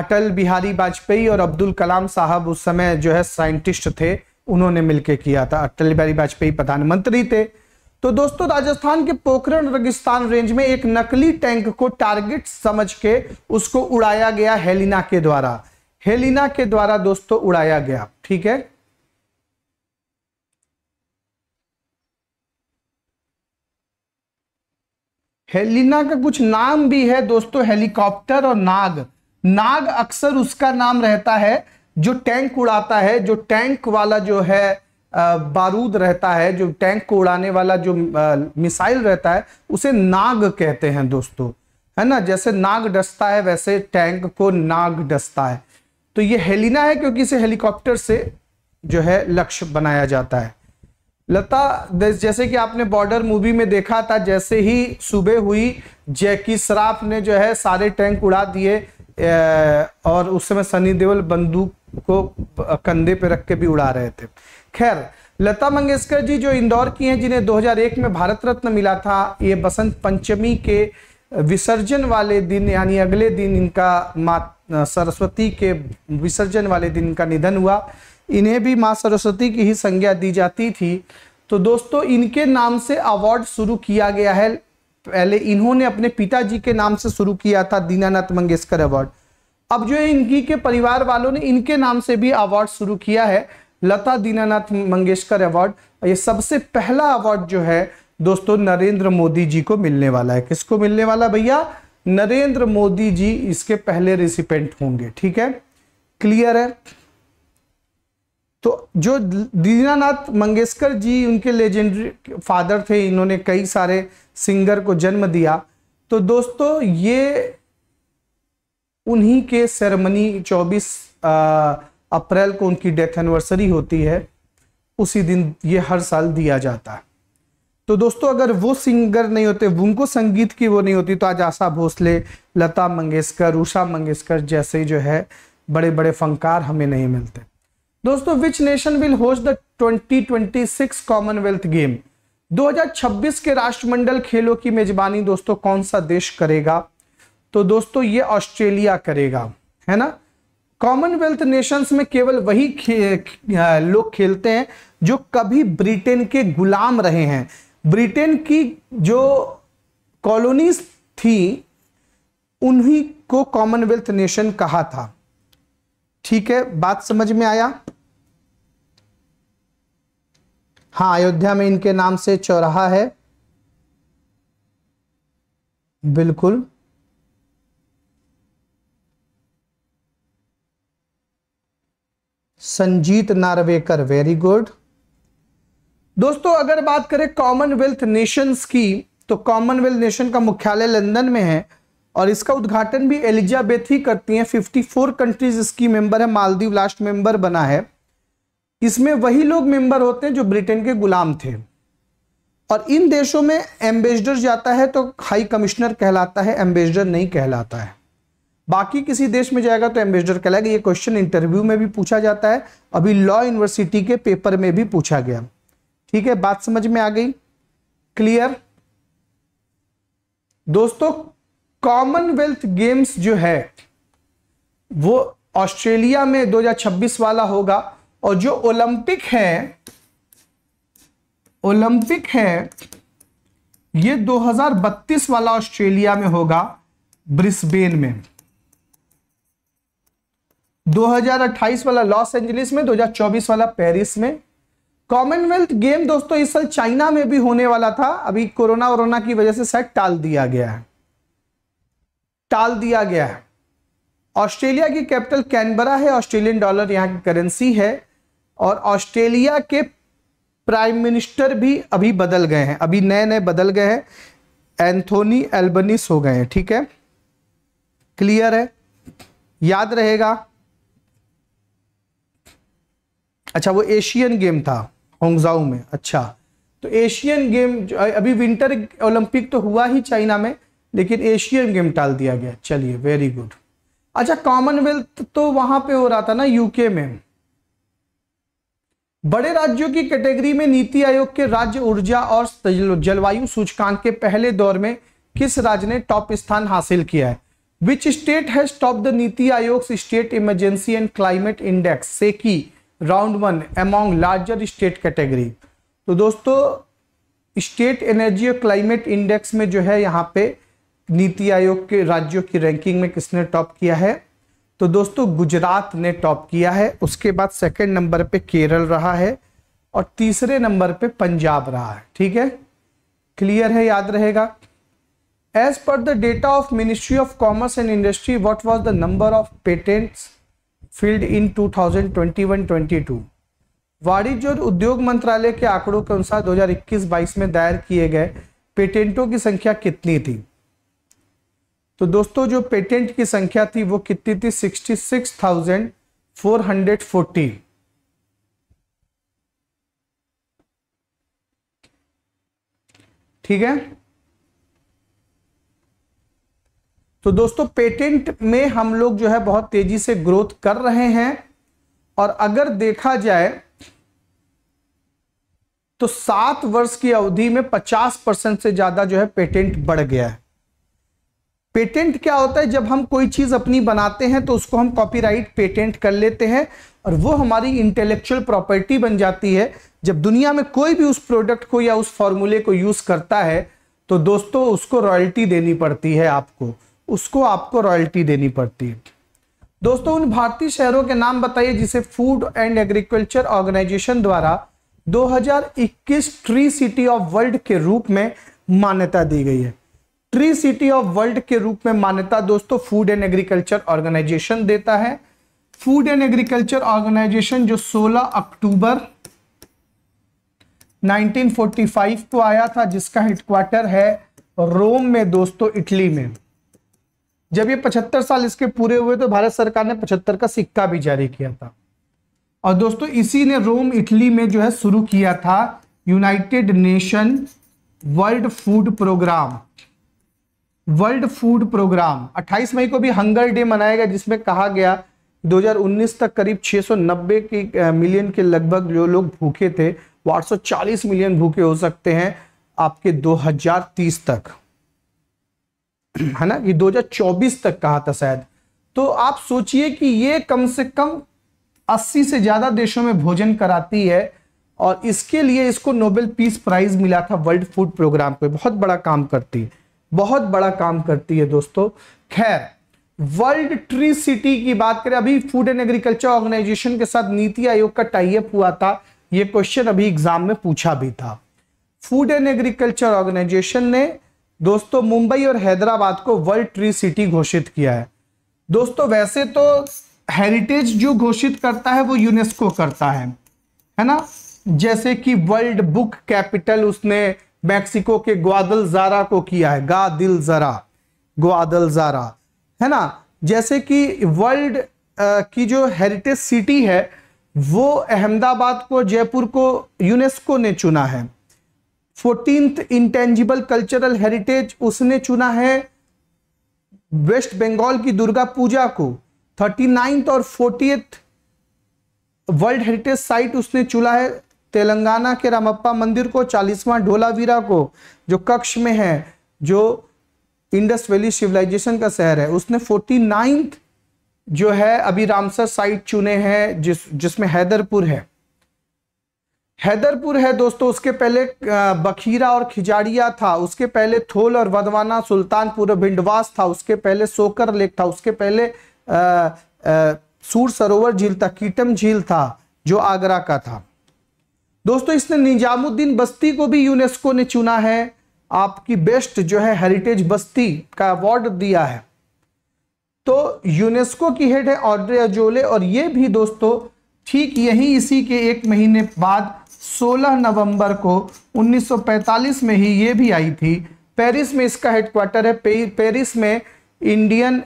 अटल बिहारी वाजपेयी और अब्दुल कलाम साहब उस समय जो है साइंटिस्ट थे उन्होंने मिलकर किया था अटल बिहारी वाजपेयी प्रधानमंत्री थे तो दोस्तों राजस्थान के पोखरण रेगिस्तान रेंज में एक नकली टैंक को टारगेट समझ के उसको उड़ाया गया हेलिना के द्वारा हेलिना के द्वारा दोस्तों उड़ाया गया ठीक है हेलिना का कुछ नाम भी है दोस्तों हेलीकॉप्टर और नाग नाग अक्सर उसका नाम रहता है जो टैंक उड़ाता है जो टैंक वाला जो है बारूद रहता है जो टैंक को उड़ाने वाला जो मिसाइल रहता है उसे नाग कहते हैं दोस्तों है ना जैसे नाग डसता है वैसे टैंक को नाग डसता है तो ये हेलिना है क्योंकि इसे हेलीकॉप्टर से जो है लक्ष्य बनाया जाता है लता जैसे कि आपने बॉर्डर मूवी में देखा था जैसे ही सुबह हुई जैकी श्राफ ने जो है सारे टैंक उड़ा दिए और उस समय सनी देवल बंदूक को कंधे पे रख के भी उड़ा रहे थे खैर लता मंगेशकर जी जो इंदौर की हैं जिन्हें 2001 में भारत रत्न मिला था ये बसंत पंचमी के विसर्जन वाले दिन यानी अगले दिन इनका मा सरस्वती के विसर्जन वाले दिन का निधन हुआ इन्हें भी माँ सरस्वती की ही संज्ञा दी जाती थी तो दोस्तों इनके नाम से अवार्ड शुरू किया गया है पहले इन्होंने अपने पिताजी के नाम से शुरू किया था दीनानाथ मंगेशकर अवार्ड अब जो इनकी के परिवार वालों ने इनके नाम से भी अवार्ड शुरू किया है लता दीनानाथ मंगेशकर अवार्ड ये सबसे पहला अवार्ड जो है दोस्तों नरेंद्र मोदी जी को मिलने वाला है किसको मिलने वाला भैया नरेंद्र मोदी जी इसके पहले रिसिपेंट होंगे ठीक है क्लियर है तो जो दीनानाथ मंगेशकर जी उनके लेजेंडरी फादर थे इन्होंने कई सारे सिंगर को जन्म दिया तो दोस्तों ये उन्हीं के सेरेमनी 24 अप्रैल को उनकी डेथ एनिवर्सरी होती है उसी दिन ये हर साल दिया जाता है तो दोस्तों अगर वो सिंगर नहीं होते उनको संगीत की वो नहीं होती तो आज आशा भोसले लता मंगेशकर उषा मंगेशकर जैसे जो है बड़े बड़े फनकार हमें नहीं मिलते दोस्तों which nation will host the 2026 Commonwealth game 2026 के राष्ट्रमंडल खेलों की मेजबानी दोस्तों कौन सा देश करेगा तो दोस्तों ये ऑस्ट्रेलिया करेगा है ना कॉमनवेल्थ नेशंस में केवल वही खे, लोग खेलते हैं जो कभी ब्रिटेन के गुलाम रहे हैं ब्रिटेन की जो कॉलोनीज थी उन्हीं को कॉमनवेल्थ नेशन कहा था ठीक है बात समझ में आया हाँ अयोध्या में इनके नाम से चौराहा है बिल्कुल संजीत नारवेकर वेरी गुड दोस्तों अगर बात करें कॉमनवेल्थ नेशंस की तो कॉमनवेल्थ नेशन का मुख्यालय लंदन में है और इसका उद्घाटन भी एलिजाबेथ ही करती हैं 54 कंट्रीज इसकी मेंबर है मालदीव लास्ट मेंबर बना है इसमें वही लोग मेंबर होते हैं जो ब्रिटेन के गुलाम थे और इन देशों में एम्बेसडर जाता है तो हाई कमिश्नर कहलाता है एम्बेसडर नहीं कहलाता है बाकी किसी देश में जाएगा तो एम्बेसडर कहलाएगा ये क्वेश्चन इंटरव्यू में भी पूछा जाता है अभी लॉ यूनिवर्सिटी के पेपर में भी पूछा गया ठीक है बात समझ में आ गई क्लियर दोस्तों कॉमनवेल्थ गेम्स जो है वो ऑस्ट्रेलिया में 2026 वाला होगा और जो ओलंपिक है ओलंपिक है ये 2032 वाला ऑस्ट्रेलिया में होगा ब्रिस्बेन में 2028 वाला लॉस एंजलिस में 2024 वाला पेरिस में कॉमनवेल्थ गेम दोस्तों इस साल चाइना में भी होने वाला था अभी कोरोना वोना की वजह से सेट टाल दिया गया है टाल दिया गया है ऑस्ट्रेलिया की कैपिटल कैनबरा है ऑस्ट्रेलियन डॉलर यहाँ की करेंसी है और ऑस्ट्रेलिया के प्राइम मिनिस्टर भी अभी बदल गए हैं अभी नए नए बदल गए हैं एंथोनी एल्बनिस हो गए हैं ठीक है क्लियर है याद रहेगा अच्छा वो एशियन गेम था होंगजाऊ में अच्छा तो एशियन गेम अभी विंटर ओलंपिक तो हुआ ही चाइना में लेकिन एशियन गेम टाल दिया गया चलिए वेरी गुड अच्छा कॉमनवेल्थ तो वहां पे हो रहा था ना यूके में बड़े राज्यों की कैटेगरी में नीति आयोग के राज्य ऊर्जा और जलवायु सूचकांक के पहले दौर में किस राज्य ने टॉप स्थान हासिल किया है which state has top the NITI Aayog state emergency and climate index से की round one among larger state category तो दोस्तों स्टेट एनर्जी और क्लाइमेट इंडेक्स में जो है यहाँ पे नीति आयोग के राज्यों की रैंकिंग में किसने टॉप किया है तो दोस्तों गुजरात ने टॉप किया है उसके बाद सेकंड नंबर पे केरल रहा है और तीसरे नंबर पे पंजाब रहा है ठीक है क्लियर है याद रहेगा as per the data of ministry of commerce and industry what was the number of patents filed in 2021-22 वाणिज्य और उद्योग मंत्रालय के आंकड़ों के अनुसार 2021-22 में दायर किए गए पेटेंटों की संख्या कितनी थी तो दोस्तों जो पेटेंट की संख्या थी वो कितनी थी sixty six thousand four hundred forty ठीक है तो दोस्तों पेटेंट में हम लोग जो है बहुत तेजी से ग्रोथ कर रहे हैं और अगर देखा जाए तो सात वर्ष की अवधि में 50 परसेंट से ज्यादा जो है पेटेंट बढ़ गया है पेटेंट क्या होता है जब हम कोई चीज़ अपनी बनाते हैं तो उसको हम कॉपीराइट पेटेंट कर लेते हैं और वो हमारी इंटेलेक्चुअल प्रॉपर्टी बन जाती है जब दुनिया में कोई भी उस प्रोडक्ट को या उस फॉर्मूले को यूज़ करता है तो दोस्तों उसको रॉयल्टी देनी पड़ती है आपको उसको आपको रॉयल्टी देनी पड़ती है दोस्तों उन भारतीय शहरों के नाम बताइए जिसे फूड एंड एग्रीकल्चर ऑर्गेनाइजेशन द्वारा 2021 ट्री सिटी ऑफ वर्ल्ड के रूप में मान्यता दी गई है ट्री सिटी ऑफ वर्ल्ड के रूप में मान्यता दोस्तों फूड एंड एग्रीकल्चर ऑर्गेनाइजेशन देता है फूड एंड एग्रीकल्चर ऑर्गेनाइजेशन जो 16 अक्टूबर 1945 को आया था जिसका हेडक्वार्टर है रोम में दोस्तों इटली में जब ये 75 साल इसके पूरे हुए तो भारत सरकार ने 75 का सिक्का भी जारी किया था और दोस्तों इसी ने रोम इटली में जो है शुरू किया था United Nation World Food Programme World Food Programme 28 मई को भी हंगर डे मनाया गया जिसमें कहा गया 2019 तक करीब 690 की मिलियन के लगभग जो लोग भूखे थे वो आठ मिलियन भूखे हो सकते हैं आपके 2030 तक है ना ये 2024 तक कहा था शायद तो आप सोचिए कि ये कम से कम 80 से ज्यादा देशों में भोजन कराती है और इसके लिए इसको नोबेल पीस प्राइज मिला था वर्ल्ड फूड प्रोग्राम को बहुत बड़ा काम करती है बहुत बड़ा काम करती है दोस्तों खैर वर्ल्ड ट्री सिटी की बात करें अभी फूड एंड एग्रीकल्चर ऑर्गेनाइजेशन के साथ नीति आयोग का टाइप हुआ था यह क्वेश्चन अभी एग्जाम में पूछा भी था फूड एंड एग्रीकल्चर ऑर्गेनाइजेशन ने दोस्तों मुंबई और हैदराबाद को वर्ल्ड ट्री सिटी घोषित किया है दोस्तों वैसे तो हेरिटेज जो घोषित करता है वो यूनेस्को करता है है ना जैसे कि वर्ल्ड बुक कैपिटल उसने मैक्सिको के ग्वादल जारा को किया है गा दिल जरा ग्वादल जारा है ना जैसे कि वर्ल्ड की जो हेरिटेज सिटी है वो अहमदाबाद को जयपुर को यूनेस्को ने चुना है फोर्टीन इंटेंजिबल कल्चरल हेरिटेज उसने चुना है वेस्ट बंगाल की दुर्गा पूजा को थर्टी और फोर्टी वर्ल्ड हेरिटेज साइट उसने चुना है तेलंगाना के रामप्पा मंदिर को चालीसवां ढोलावीरा को जो कक्ष में है जो इंडस वैली सिविलाइजेशन का शहर है उसने फोर्टी नाइन्थ जो है अभी रामसर साइट चुने हैं जिस जिसमें हैदरपुर है हैदरपुर है दोस्तों उसके पहले बखीरा और खिजाड़िया था उसके पहले थोल और वधवाना सुल्तानपुर भिंडवास था उसके पहले सोकर लेक था उसके पहले अः सूर सरोवर झील था कीटम झील था जो आगरा का था दोस्तों इसने निजामुद्दीन बस्ती को भी यूनेस्को ने चुना है आपकी बेस्ट जो है हेरिटेज बस्ती का अवार्ड दिया है तो यूनेस्को की हेड है ऑड्रे जोले और ये भी दोस्तों ठीक यही इसी के एक महीने बाद 16 नवंबर को 1945 में ही ये भी आई थी पेरिस में इसका हेडक्वार्टर है पेरिस में इंडियन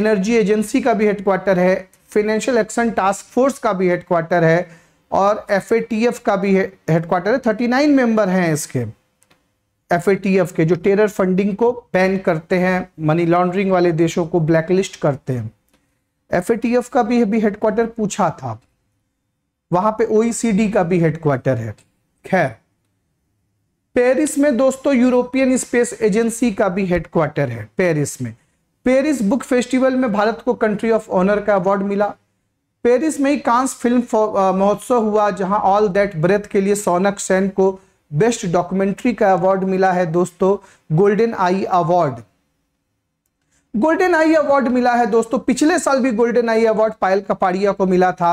एनर्जी एजेंसी का भी हेडक्वार्टर है फाइनेंशियल एक्शन टास्क फोर्स का भी हेडक्वार्टर है और एफ का भी हेडक्वार्टर है थर्टी नाइन मेंबर हैं इसके एफ के जो टेरर फंडिंग को बैन करते हैं मनी लॉन्ड्रिंग वाले देशों को ब्लैकलिस्ट करते हैं एफ का भी अभी हेडक्वार्टर पूछा था वहां पे ओईसीडी e का भी हेडक्वार्टर है खैर पेरिस में दोस्तों यूरोपियन स्पेस एजेंसी का भी हेडक्वार्टर है पेरिस में पेरिस बुक फेस्टिवल में भारत को कंट्री ऑफ ऑनर का अवार्ड मिला पेरिस में ही कांस फिल्म महोत्सव हुआ जहां ऑल दैट ब्रेथ के लिए सोनक सेन को बेस्ट डॉक्यूमेंट्री का अवार्ड मिला है दोस्तों golden eye award golden eye award मिला है दोस्तों पिछले साल भी golden eye award Payal Kapadia को मिला था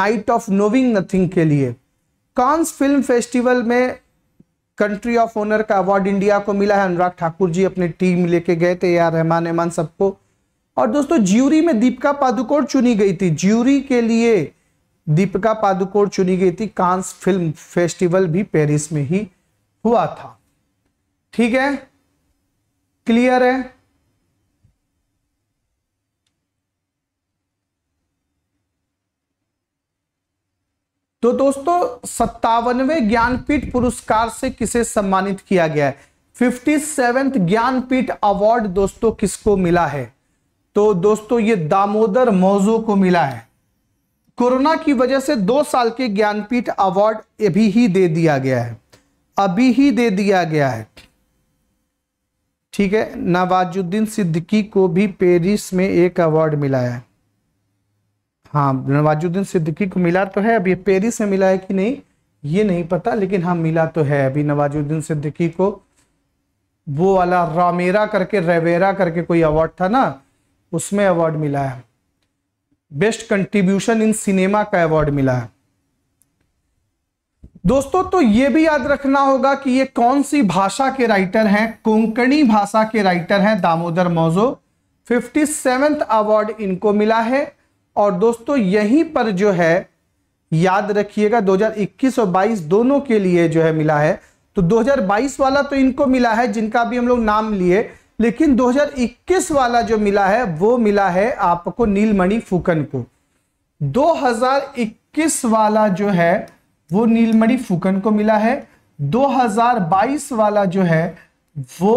नाइट ऑफ नोविंग नथिंग के लिए कांस फिल्म फेस्टिवल में कंट्री ऑफ ऑनर का अवार्ड इंडिया को मिला है अनुराग ठाकुर जी अपनी टीम लेके गए थे यार रहमान रहमान सबको और दोस्तों ज्यूरी में दीपिका पादुकोण चुनी गई थी ज्यूरी के लिए दीपिका पादुकोण चुनी गई थी कांस फिल्म फेस्टिवल भी पेरिस में ही हुआ था ठीक है क्लियर है तो दोस्तों सत्तावनवे ज्ञानपीठ पुरस्कार से किसे सम्मानित किया गया है फिफ्टी सेवेंथ ज्ञानपीठ अवार्ड दोस्तों किसको मिला है तो दोस्तों ये दामोदर मौजू को मिला है कोरोना की वजह से दो साल के ज्ञानपीठ अवार्ड अभी ही दे दिया गया है अभी ही दे दिया गया है ठीक है नवाजुद्दीन सिद्दीकी को भी पेरिस में एक अवार्ड मिला है हाँ नवाजुद्दीन सिद्दीकी को मिला तो है अभी पेरिस में मिला है कि नहीं ये नहीं पता लेकिन हाँ मिला तो है अभी नवाजुद्दीन सिद्दीकी को वो वाला रामेरा करके रेवेरा करके कोई अवार्ड था ना उसमें अवार्ड मिला है बेस्ट कंट्रीब्यूशन इन सिनेमा का अवार्ड मिला है दोस्तों तो ये भी याद रखना होगा कि ये कौन सी भाषा के राइटर हैं कोंकणी भाषा के राइटर हैं Damodar Mauzo fifty seventh award इनको मिला है और दोस्तों यहीं पर जो है याद रखिएगा 2021 और 22 दोनों के लिए जो है मिला है तो 2022 वाला तो इनको मिला है जिनका भी हम लोग नाम लिए लेकिन 2021 वाला जो मिला है वो मिला है आपको नीलमणि फुकन को 2021 वाला जो है वो नीलमणि फुकन को मिला है 2022 वाला जो है वो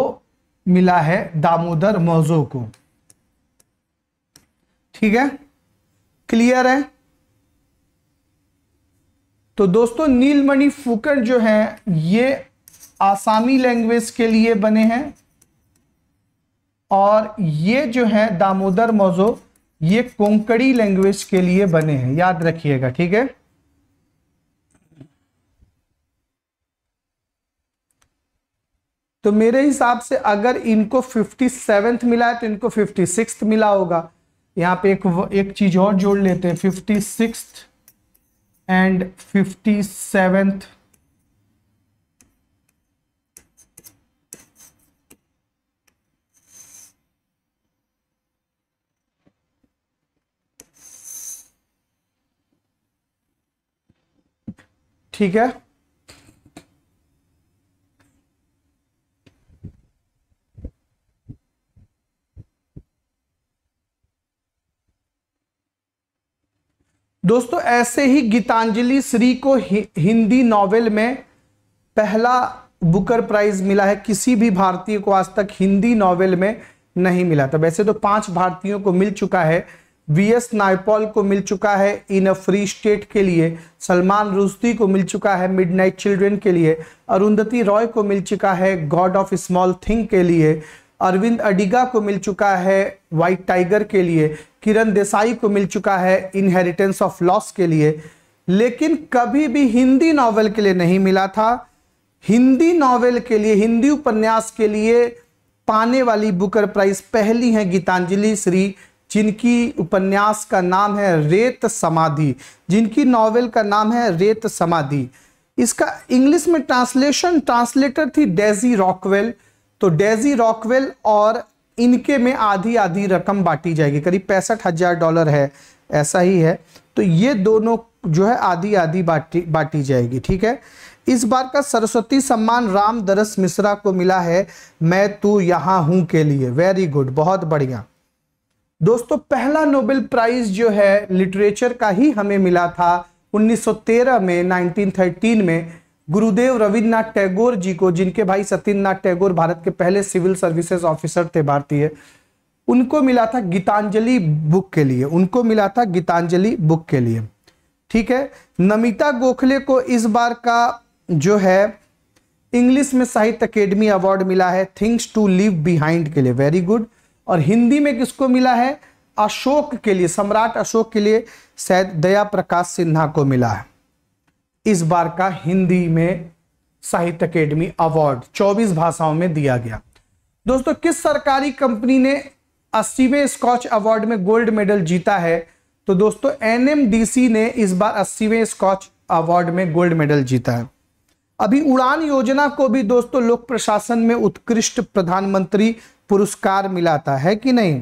मिला है दामोदर मौजो को ठीक है क्लियर है तो दोस्तों नीलमणि फुकन जो है ये आसामी लैंग्वेज के लिए बने हैं और ये जो है दामोदर मौजो ये कोंकड़ी लैंग्वेज के लिए बने हैं याद रखिएगा ठीक है तो मेरे हिसाब से अगर इनको फिफ्टी सेवेंथ मिला है तो इनको फिफ्टी सिक्स मिला होगा यहां पे एक एक चीज और जोड़ लेते हैं fifty six and fifty seventh ठीक है दोस्तों ऐसे ही गीतांजलि श्री को हि, हिंदी नॉवेल में पहला बुकर प्राइज मिला है किसी भी भारतीय को आज तक हिंदी नॉवेल में नहीं मिला था वैसे तो पांच भारतीयों को मिल चुका है वी एस नायपॉल को मिल चुका है इन अ फ्री स्टेट के लिए सलमान रुस्ती को मिल चुका है मिडनाइट चिल्ड्रन के लिए अरुंधति रॉय को मिल चुका है गॉड ऑफ स्मॉल थिंग के लिए अरविंद अडिगा को मिल चुका है वाइट टाइगर के लिए किरण देसाई को मिल चुका है इनहेरिटेंस ऑफ लॉस के लिए लेकिन कभी भी हिंदी नॉवल के लिए नहीं मिला था हिंदी नावल के लिए हिंदी उपन्यास के लिए पाने वाली बुकर प्राइज पहली है गीतांजलि श्री जिनकी उपन्यास का नाम है रेत समाधि जिनकी नॉवेल का नाम है रेत समाधि इसका इंग्लिश में ट्रांसलेशन ट्रांसलेटर थी डेजी रॉकवेल तो डेजी रॉकवेल और इनके में आधी आधी रकम बांटी जाएगी करीब पैंसठ हजार डॉलर है ऐसा ही है तो ये दोनों जो है आधी आधी बांटी बांटी जाएगी ठीक है इस बार का सरस्वती सम्मान राम दरस मिश्रा को मिला है मैं तू यहाँ हूँ के लिए वेरी गुड बहुत बढ़िया दोस्तों पहला नोबेल प्राइज जो है लिटरेचर का ही हमें मिला था 1913 में 1913 में गुरुदेव रविन्द्रनाथ टैगोर जी को जिनके भाई सत्येंद्रनाथ टैगोर भारत के पहले सिविल सर्विसेज ऑफिसर थे भारतीय उनको मिला था गीतांजलि बुक के लिए उनको मिला था गीतांजलि बुक के लिए ठीक है नमिता गोखले को इस बार का जो है इंग्लिश में साहित्य अकेडमी अवार्ड मिला है थिंग्स टू लिव बिहाइंड के लिए वेरी गुड और हिंदी में किसको मिला है अशोक के लिए सम्राट अशोक के लिए शायद दया प्रकाश सिन्हा को मिला है इस बार का हिंदी में साहित्य अकेडमी अवार्ड 24 भाषाओं में दिया गया दोस्तों किस सरकारी कंपनी ने अस्सीवें स्कॉच अवार्ड में गोल्ड मेडल जीता है तो दोस्तों एनएमडीसी ने इस बार अस्सीवें स्कॉच अवार्ड में गोल्ड मेडल जीता है अभी उड़ान योजना को भी दोस्तों लोक प्रशासन में उत्कृष्ट प्रधानमंत्री पुरस्कार मिला था है कि नहीं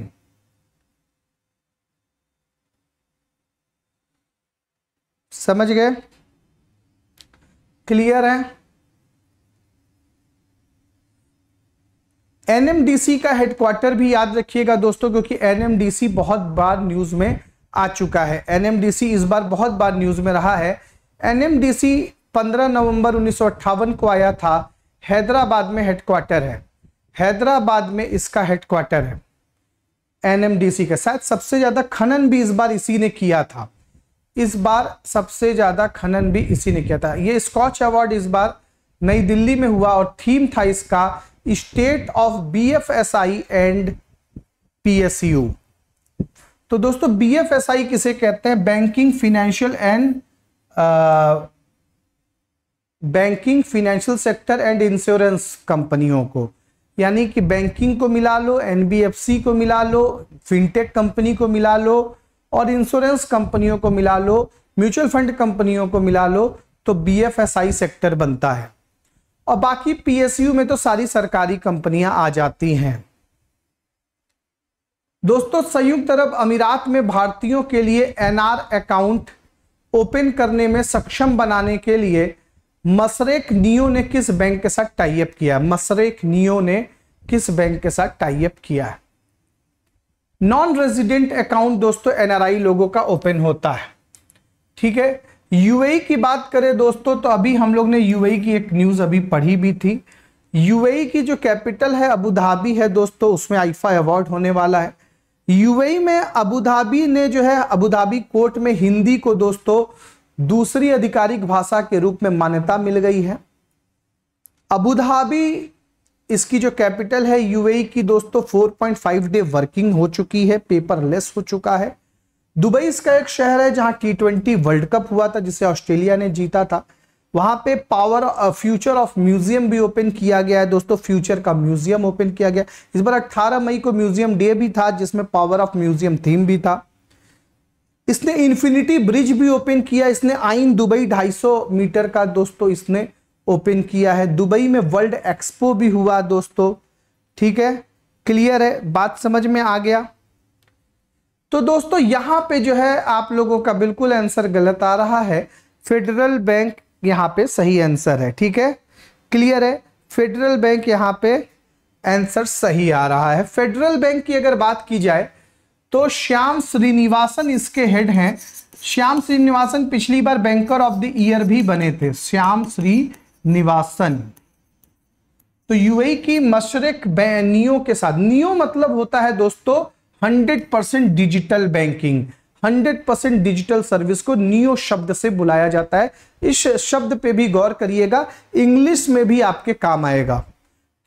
समझ गए क्लियर है एनएमडीसी का हेडक्वार्टर भी याद रखिएगा दोस्तों क्योंकि एनएमडीसी बहुत बार न्यूज में आ चुका है एनएमडीसी इस बार बहुत बार न्यूज में रहा है एनएमडीसी 15 नवंबर उन्नीस को आया था हैदराबाद में हेडक्वार्टर है हैदराबाद में इसका हेडक्वार्टर है एनएमडीसी का शायद सबसे ज्यादा खनन भी इस बार इसी ने किया था इस बार सबसे ज्यादा खनन भी इसी ने किया था ये स्कॉच अवार्ड इस बार नई दिल्ली में हुआ और थीम था इसका state of BFSI and PSU तो दोस्तों बीएफएसआई किसे कहते हैं banking financial and banking financial sector and insurance कंपनियों को यानी कि बैंकिंग को मिला लो एनबीएफसी को मिला लो फिनटेक कंपनी को मिला लो और इंश्योरेंस कंपनियों को मिला लो म्यूचुअल फंड कंपनियों को मिला लो तो बीएफएसआई सेक्टर बनता है और बाकी पीएसयू में तो सारी सरकारी कंपनियां आ जाती हैं दोस्तों संयुक्त अरब अमीरात में भारतीयों के लिए एनआर अकाउंट ओपन करने में सक्षम बनाने के लिए मसरेक नियो ने किस बैंक के साथ टाइप किया मसरेक नियो ने किस बैंक के साथ टाइप किया नॉन रेजिडेंट अकाउंट दोस्तों एनआरआई लोगों का ओपन होता है ठीक है यूएई e की बात करें दोस्तों तो अभी हम लोग ने यूएई e की एक न्यूज अभी पढ़ी भी थी यूएई e की जो कैपिटल है अबू धाबी है दोस्तों उसमें आईफा अवार्ड होने वाला है यूएई में अबू धाबी ने जो है अबू धाबी कोर्ट में हिंदी को दोस्तों दूसरी आधिकारिक भाषा के रूप में मान्यता मिल गई है अबुधाबी इसकी जो कैपिटल है यूएई की दोस्तों 4.5 डे वर्किंग हो चुकी है पेपरलेस हो चुका है दुबई इसका एक शहर है जहां टी ट्वेंटी वर्ल्ड कप हुआ था जिसे ऑस्ट्रेलिया ने जीता था वहां पे पावर फ्यूचर ऑफ म्यूजियम भी ओपन किया गया है दोस्तों फ्यूचर का म्यूजियम ओपन किया गया इस बार 18 मई को म्यूजियम डे भी था जिसमें पावर ऑफ म्यूजियम थीम भी था इसने इन्फिनिटी ब्रिज भी ओपन किया इसने आइन दुबई 250 मीटर का दोस्तों इसने ओपन किया है दुबई में वर्ल्ड एक्सपो भी हुआ दोस्तों ठीक है क्लियर है बात समझ में आ गया तो दोस्तों यहां पे जो है आप लोगों का बिल्कुल आंसर गलत आ रहा है फेडरल बैंक यहां पे सही आंसर है ठीक है क्लियर है फेडरल बैंक यहां पे आंसर सही आ रहा है फेडरल बैंक की अगर बात की जाए तो श्याम श्रीनिवासन इसके हेड हैं श्याम श्रीनिवासन पिछली बार बैंकर ऑफ द ईयर भी बने थे श्याम श्री निवासन तो यूएई की मशरक नियो के साथ नियो मतलब होता है दोस्तों 100 percent digital banking 100 percent digital service को नियो शब्द से बुलाया जाता है इस शब्द पे भी गौर करिएगा इंग्लिश में भी आपके काम आएगा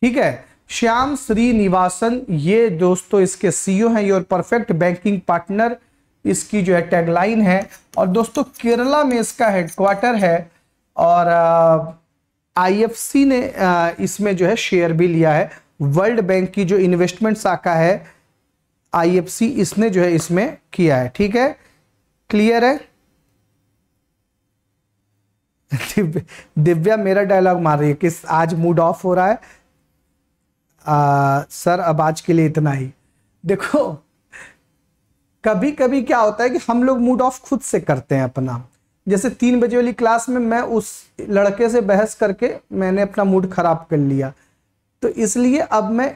ठीक है श्याम श्रीनिवासन ये दोस्तों इसके सीईओ e हैं योर परफेक्ट बैंकिंग पार्टनर इसकी जो है टैगलाइन है और दोस्तों केरला में इसका हेडक्वार्टर है और आईएफसी ने इसमें जो है शेयर भी लिया है वर्ल्ड बैंक की जो इन्वेस्टमेंट शाखा है आईएफसी इसने जो है इसमें किया है ठीक है क्लियर है दिव्या मेरा डायलॉग मार रही है किस आज मूड ऑफ हो रहा है आ, सर अब आज के लिए इतना ही देखो कभी कभी क्या होता है कि हम लोग मूड ऑफ खुद से करते हैं अपना जैसे तीन बजे वाली क्लास में मैं उस लड़के से बहस करके मैंने अपना मूड खराब कर लिया तो इसलिए अब मैं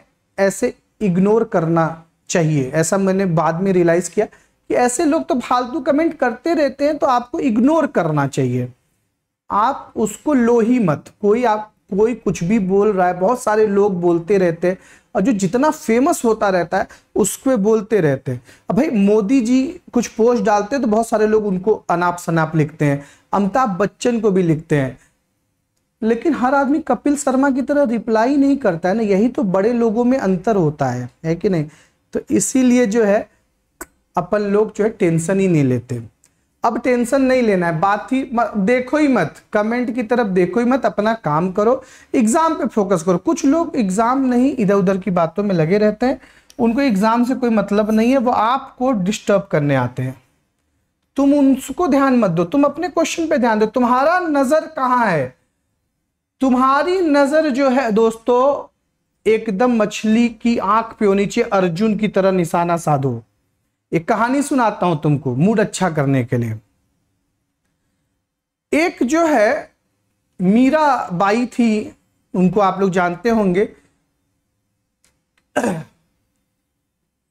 ऐसे इग्नोर करना चाहिए ऐसा मैंने बाद में रियलाइज़ किया कि ऐसे लोग तो फालतू कमेंट करते रहते हैं तो आपको इग्नोर करना चाहिए आप उसको लो ही मत कोई आप कोई कुछ भी बोल रहा है बहुत सारे लोग बोलते रहते हैं और जो जितना फेमस होता रहता है उस पर बोलते रहते हैं अब भाई मोदी जी कुछ पोस्ट डालते हैं तो बहुत सारे लोग उनको अनाप शनाप लिखते हैं अमिताभ बच्चन को भी लिखते हैं लेकिन हर आदमी कपिल शर्मा की तरह रिप्लाई नहीं करता है ना यही तो बड़े लोगों में अंतर होता है है कि नहीं तो इसीलिए जो है अपन लोग जो है टेंशन ही नहीं लेते अब टेंशन नहीं लेना है बात ही म, देखो ही मत कमेंट की तरफ देखो ही मत अपना काम करो एग्जाम पे फोकस करो कुछ लोग एग्जाम नहीं इधर उधर की बातों में लगे रहते हैं उनको एग्जाम से कोई मतलब नहीं है वो आपको डिस्टर्ब करने आते हैं तुम उनको ध्यान मत दो तुम अपने क्वेश्चन पे ध्यान दो तुम्हारा नजर कहाँ है तुम्हारी नजर जो है दोस्तों एकदम मछली की आंख पे होनी चाहिए अर्जुन की तरह निशाना साधो एक कहानी सुनाता हूं तुमको मूड अच्छा करने के लिए एक जो है मीरा बाई थी उनको आप लोग जानते होंगे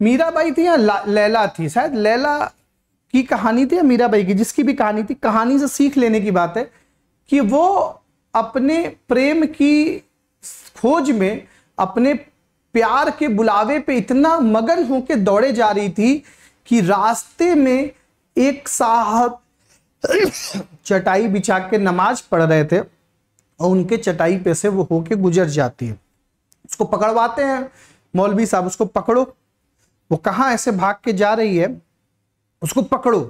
मीराबाई थी या लैला थी शायद लैला की कहानी थी या मीराबाई की जिसकी भी कहानी थी कहानी से सीख लेने की बात है कि वो अपने प्रेम की खोज में अपने प्यार के बुलावे पे इतना मगन होके दौड़े जा रही थी कि रास्ते में एक साहब चटाई बिछा के नमाज पढ़ रहे थे और उनके चटाई पे से वो होके गुजर जाती है उसको पकड़वाते हैं मौलवी साहब उसको पकड़ो वो कहाँ ऐसे भाग के जा रही है उसको पकड़ो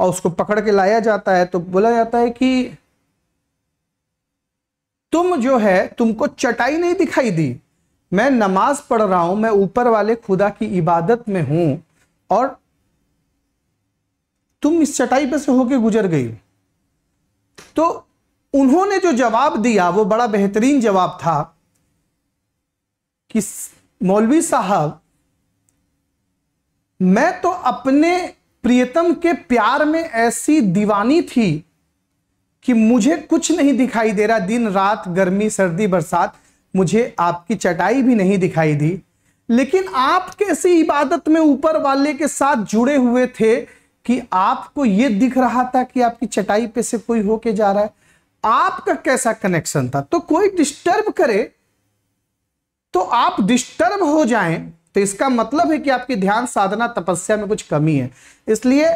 और उसको पकड़ के लाया जाता है तो बोला जाता है कि तुम जो है तुमको चटाई नहीं दिखाई दी मैं नमाज पढ़ रहा हूं मैं ऊपर वाले खुदा की इबादत में हूं और तुम इस चटाई पे से होके गुजर गई तो उन्होंने जो जवाब दिया वो बड़ा बेहतरीन जवाब था कि मौलवी साहब मैं तो अपने प्रियतम के प्यार में ऐसी दीवानी थी कि मुझे कुछ नहीं दिखाई दे रहा दिन रात गर्मी सर्दी बरसात मुझे आपकी चटाई भी नहीं दिखाई दी लेकिन आप कैसी इबादत में ऊपर वाले के साथ जुड़े हुए थे कि आपको यह दिख रहा था कि आपकी चटाई पे से कोई होके जा रहा है आपका कैसा कनेक्शन था तो कोई डिस्टर्ब करे तो आप डिस्टर्ब हो जाएं तो इसका मतलब है कि आपकी ध्यान साधना तपस्या में कुछ कमी है इसलिए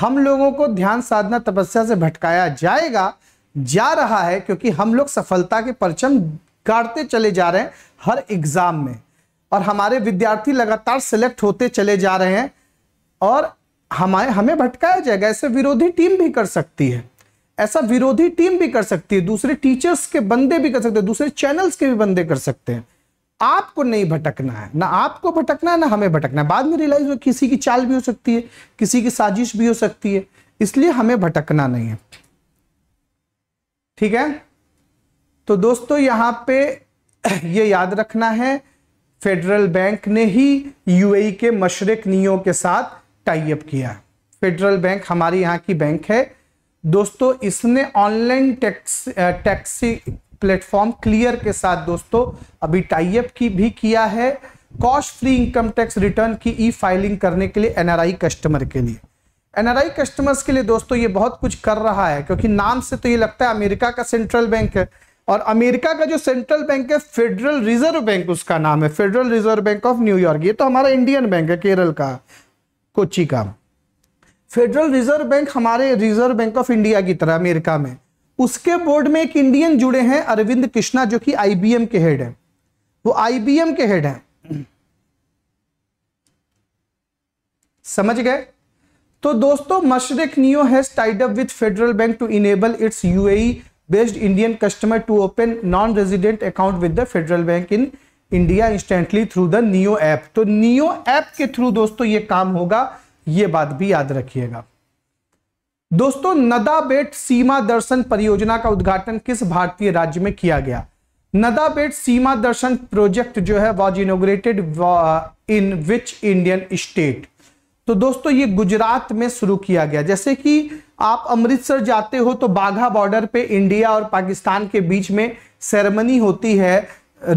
हम लोगों को ध्यान साधना तपस्या से भटकाया जाएगा जा रहा है क्योंकि हम लोग सफलता के परचम गाड़ते चले जा रहे हैं हर एग्जाम में और हमारे विद्यार्थी लगातार सेलेक्ट होते चले जा रहे हैं और हमारे हमें भटकाया जाएगा ऐसे विरोधी टीम भी कर सकती है ऐसा विरोधी टीम भी कर सकती है दूसरे टीचर्स के बंदे भी कर सकते हैं दूसरे चैनल्स के भी बंदे कर सकते हैं आपको नहीं भटकना है ना आपको भटकना है ना हमें भटकना है बाद में रियलाइज हो किसी की चाल भी हो सकती है किसी की साजिश भी हो सकती है इसलिए हमें भटकना नहीं है ठीक है तो दोस्तों यहां पे ये याद रखना है फेडरल बैंक ने ही यूएई के मशरक नियो के साथ टाइप किया फेडरल बैंक हमारे यहाँ की बैंक है दोस्तों इसने online tax taxi platform clear के साथ दोस्तों अभी टाइप की भी किया है cost free income tax return की ई फाइलिंग करने के लिए एनआरआई कस्टमर के लिए एनआरआई कस्टमर्स के लिए दोस्तों ये बहुत कुछ कर रहा है क्योंकि नाम से तो ये लगता है अमेरिका का सेंट्रल बैंक है और अमेरिका का जो सेंट्रल बैंक है फेडरल रिजर्व बैंक उसका नाम है Federal Reserve Bank of New York ये तो हमारा इंडियन बैंक है केरल का कोची का फेडरल रिजर्व बैंक हमारे रिजर्व बैंक ऑफ इंडिया की तरह अमेरिका में उसके बोर्ड में एक इंडियन जुड़े हैं अरविंद कृष्णा जो कि आईबीएम के हेड है वो आईबीएम के हेड हैं समझ गए तो दोस्तों Mashreq neo has tied up with Federal Bank to enable its UAE based Indian customer to open non resident account with the Federal Bank in India instantly through the neo app तो नियो ऐप के थ्रू दोस्तों ये काम होगा ये बात भी याद रखिएगा दोस्तों नदाबेट सीमा दर्शन परियोजना का उद्घाटन किस भारतीय राज्य में किया गया नदाबेट सीमा दर्शन प्रोजेक्ट जो है was inaugurated in which Indian state तो दोस्तों ये गुजरात में शुरू किया गया जैसे कि आप अमृतसर जाते हो तो बाघा बॉर्डर पे इंडिया और पाकिस्तान के बीच में सेरेमनी होती है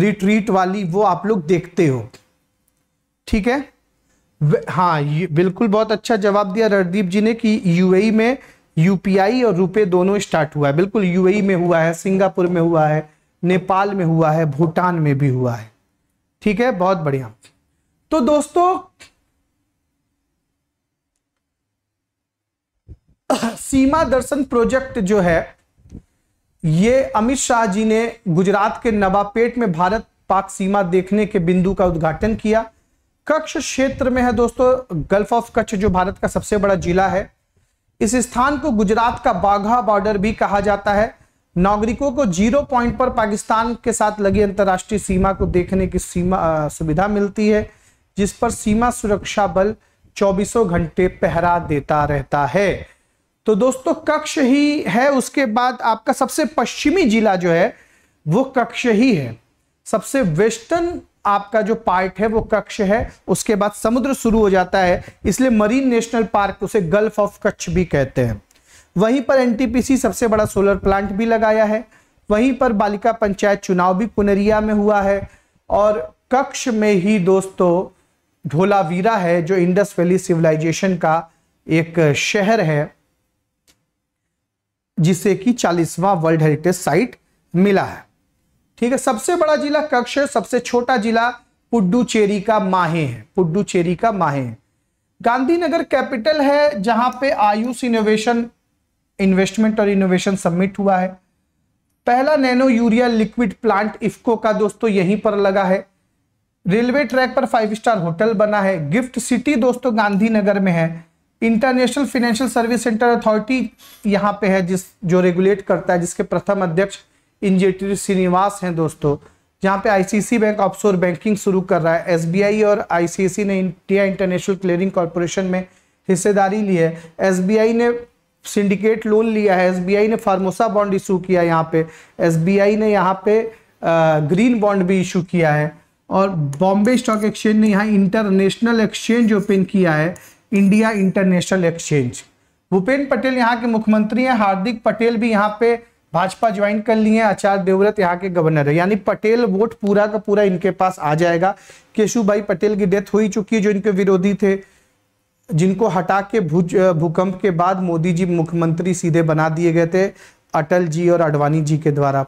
रिट्रीट वाली वो आप लोग देखते हो ठीक है हाँ बिल्कुल बहुत अच्छा जवाब दिया रणदीप जी ने कि यूएई में यूपीआई और रुपए दोनों स्टार्ट हुआ है बिल्कुल यूएई में हुआ है सिंगापुर में हुआ है नेपाल में हुआ है भूटान में भी हुआ है ठीक है बहुत बढ़िया तो दोस्तों सीमा दर्शन प्रोजेक्ट जो है ये अमित शाह जी ने गुजरात के नवापेट में भारत पाक सीमा देखने के बिंदु का उद्घाटन किया कक्ष क्षेत्र में है दोस्तों गल्फ ऑफ कच्छ जो भारत का सबसे बड़ा जिला है इस स्थान को गुजरात का बाघा बॉर्डर भी कहा जाता है नागरिकों को जीरो पॉइंट पर पाकिस्तान के साथ लगी अंतर्राष्ट्रीय सीमा को देखने की सीमा आ, सुविधा मिलती है जिस पर सीमा सुरक्षा बल चौबीसों घंटे पहरा देता रहता है तो दोस्तों कक्ष ही है उसके बाद आपका सबसे पश्चिमी जिला जो है वो कक्ष ही है सबसे वेस्टर्न आपका जो पार्ट है वो कक्ष है उसके बाद समुद्र शुरू हो जाता है इसलिए मरीन नेशनल पार्क उसे गल्फ ऑफ कच्छ भी कहते हैं वहीं पर एनटीपीसी सबसे बड़ा सोलर प्लांट भी लगाया है वहीं पर बालिका पंचायत चुनाव भी पुनरिया में हुआ है और कक्ष में ही दोस्तों ढोलावीरा है जो इंडस वैली सिविलाइजेशन का एक शहर है जिसे कि चालीसवां वर्ल्ड हेरिटेज साइट मिला है ठीक है सबसे बड़ा जिला कक्ष है सबसे छोटा जिला पुडुचेरी का माहे है पुडुचेरी का माहे है गांधीनगर कैपिटल है जहां पे आयुष इनोवेशन इन्वेस्टमेंट और इनोवेशन सबमिट हुआ है पहला nano urea liquid plant IFFCO का दोस्तों यहीं पर लगा है रेलवे ट्रैक पर फाइव स्टार होटल बना है गिफ्ट सिटी दोस्तों गांधीनगर में है international financial service centre authority यहाँ पे है जिस जो रेगुलेट करता है जिसके प्रथम अध्यक्ष इंजेटी श्रीनिवास हैं दोस्तों जहाँ पे आईसीसी बैंक ऑफशोर बैंकिंग शुरू कर रहा है एसबीआई और आईसीसी ने इंडिया इंटरनेशनल क्लियरिंग कॉरपोरेशन में हिस्सेदारी ली है एसबीआई ने सिंडिकेट लोन लिया है एसबीआई ने फार्मोसा बॉन्ड इशू किया यहाँ पे एसबीआई ने यहाँ पे ग्रीन बॉन्ड भी इशू किया है और बॉम्बे स्टॉक एक्सचेंज ने यहाँ इंटरनेशनल एक्सचेंज ओपन किया है India International Exchange Bhupendra Patel यहाँ के मुख्यमंत्री हैं हार्दिक पटेल भी यहाँ पे भाजपा ज्वाइन कर लिए हैं आचार्य देवव्रत यहाँ के गवर्नर है यानी पटेल वोट पूरा का पूरा इनके पास आ जाएगा केशुभाई पटेल की डेथ हो ही चुकी है जो इनके विरोधी थे जिनको हटा के भूकंप के बाद मोदी जी मुख्यमंत्री सीधे बना दिए गए थे अटल जी और अडवाणी जी के द्वारा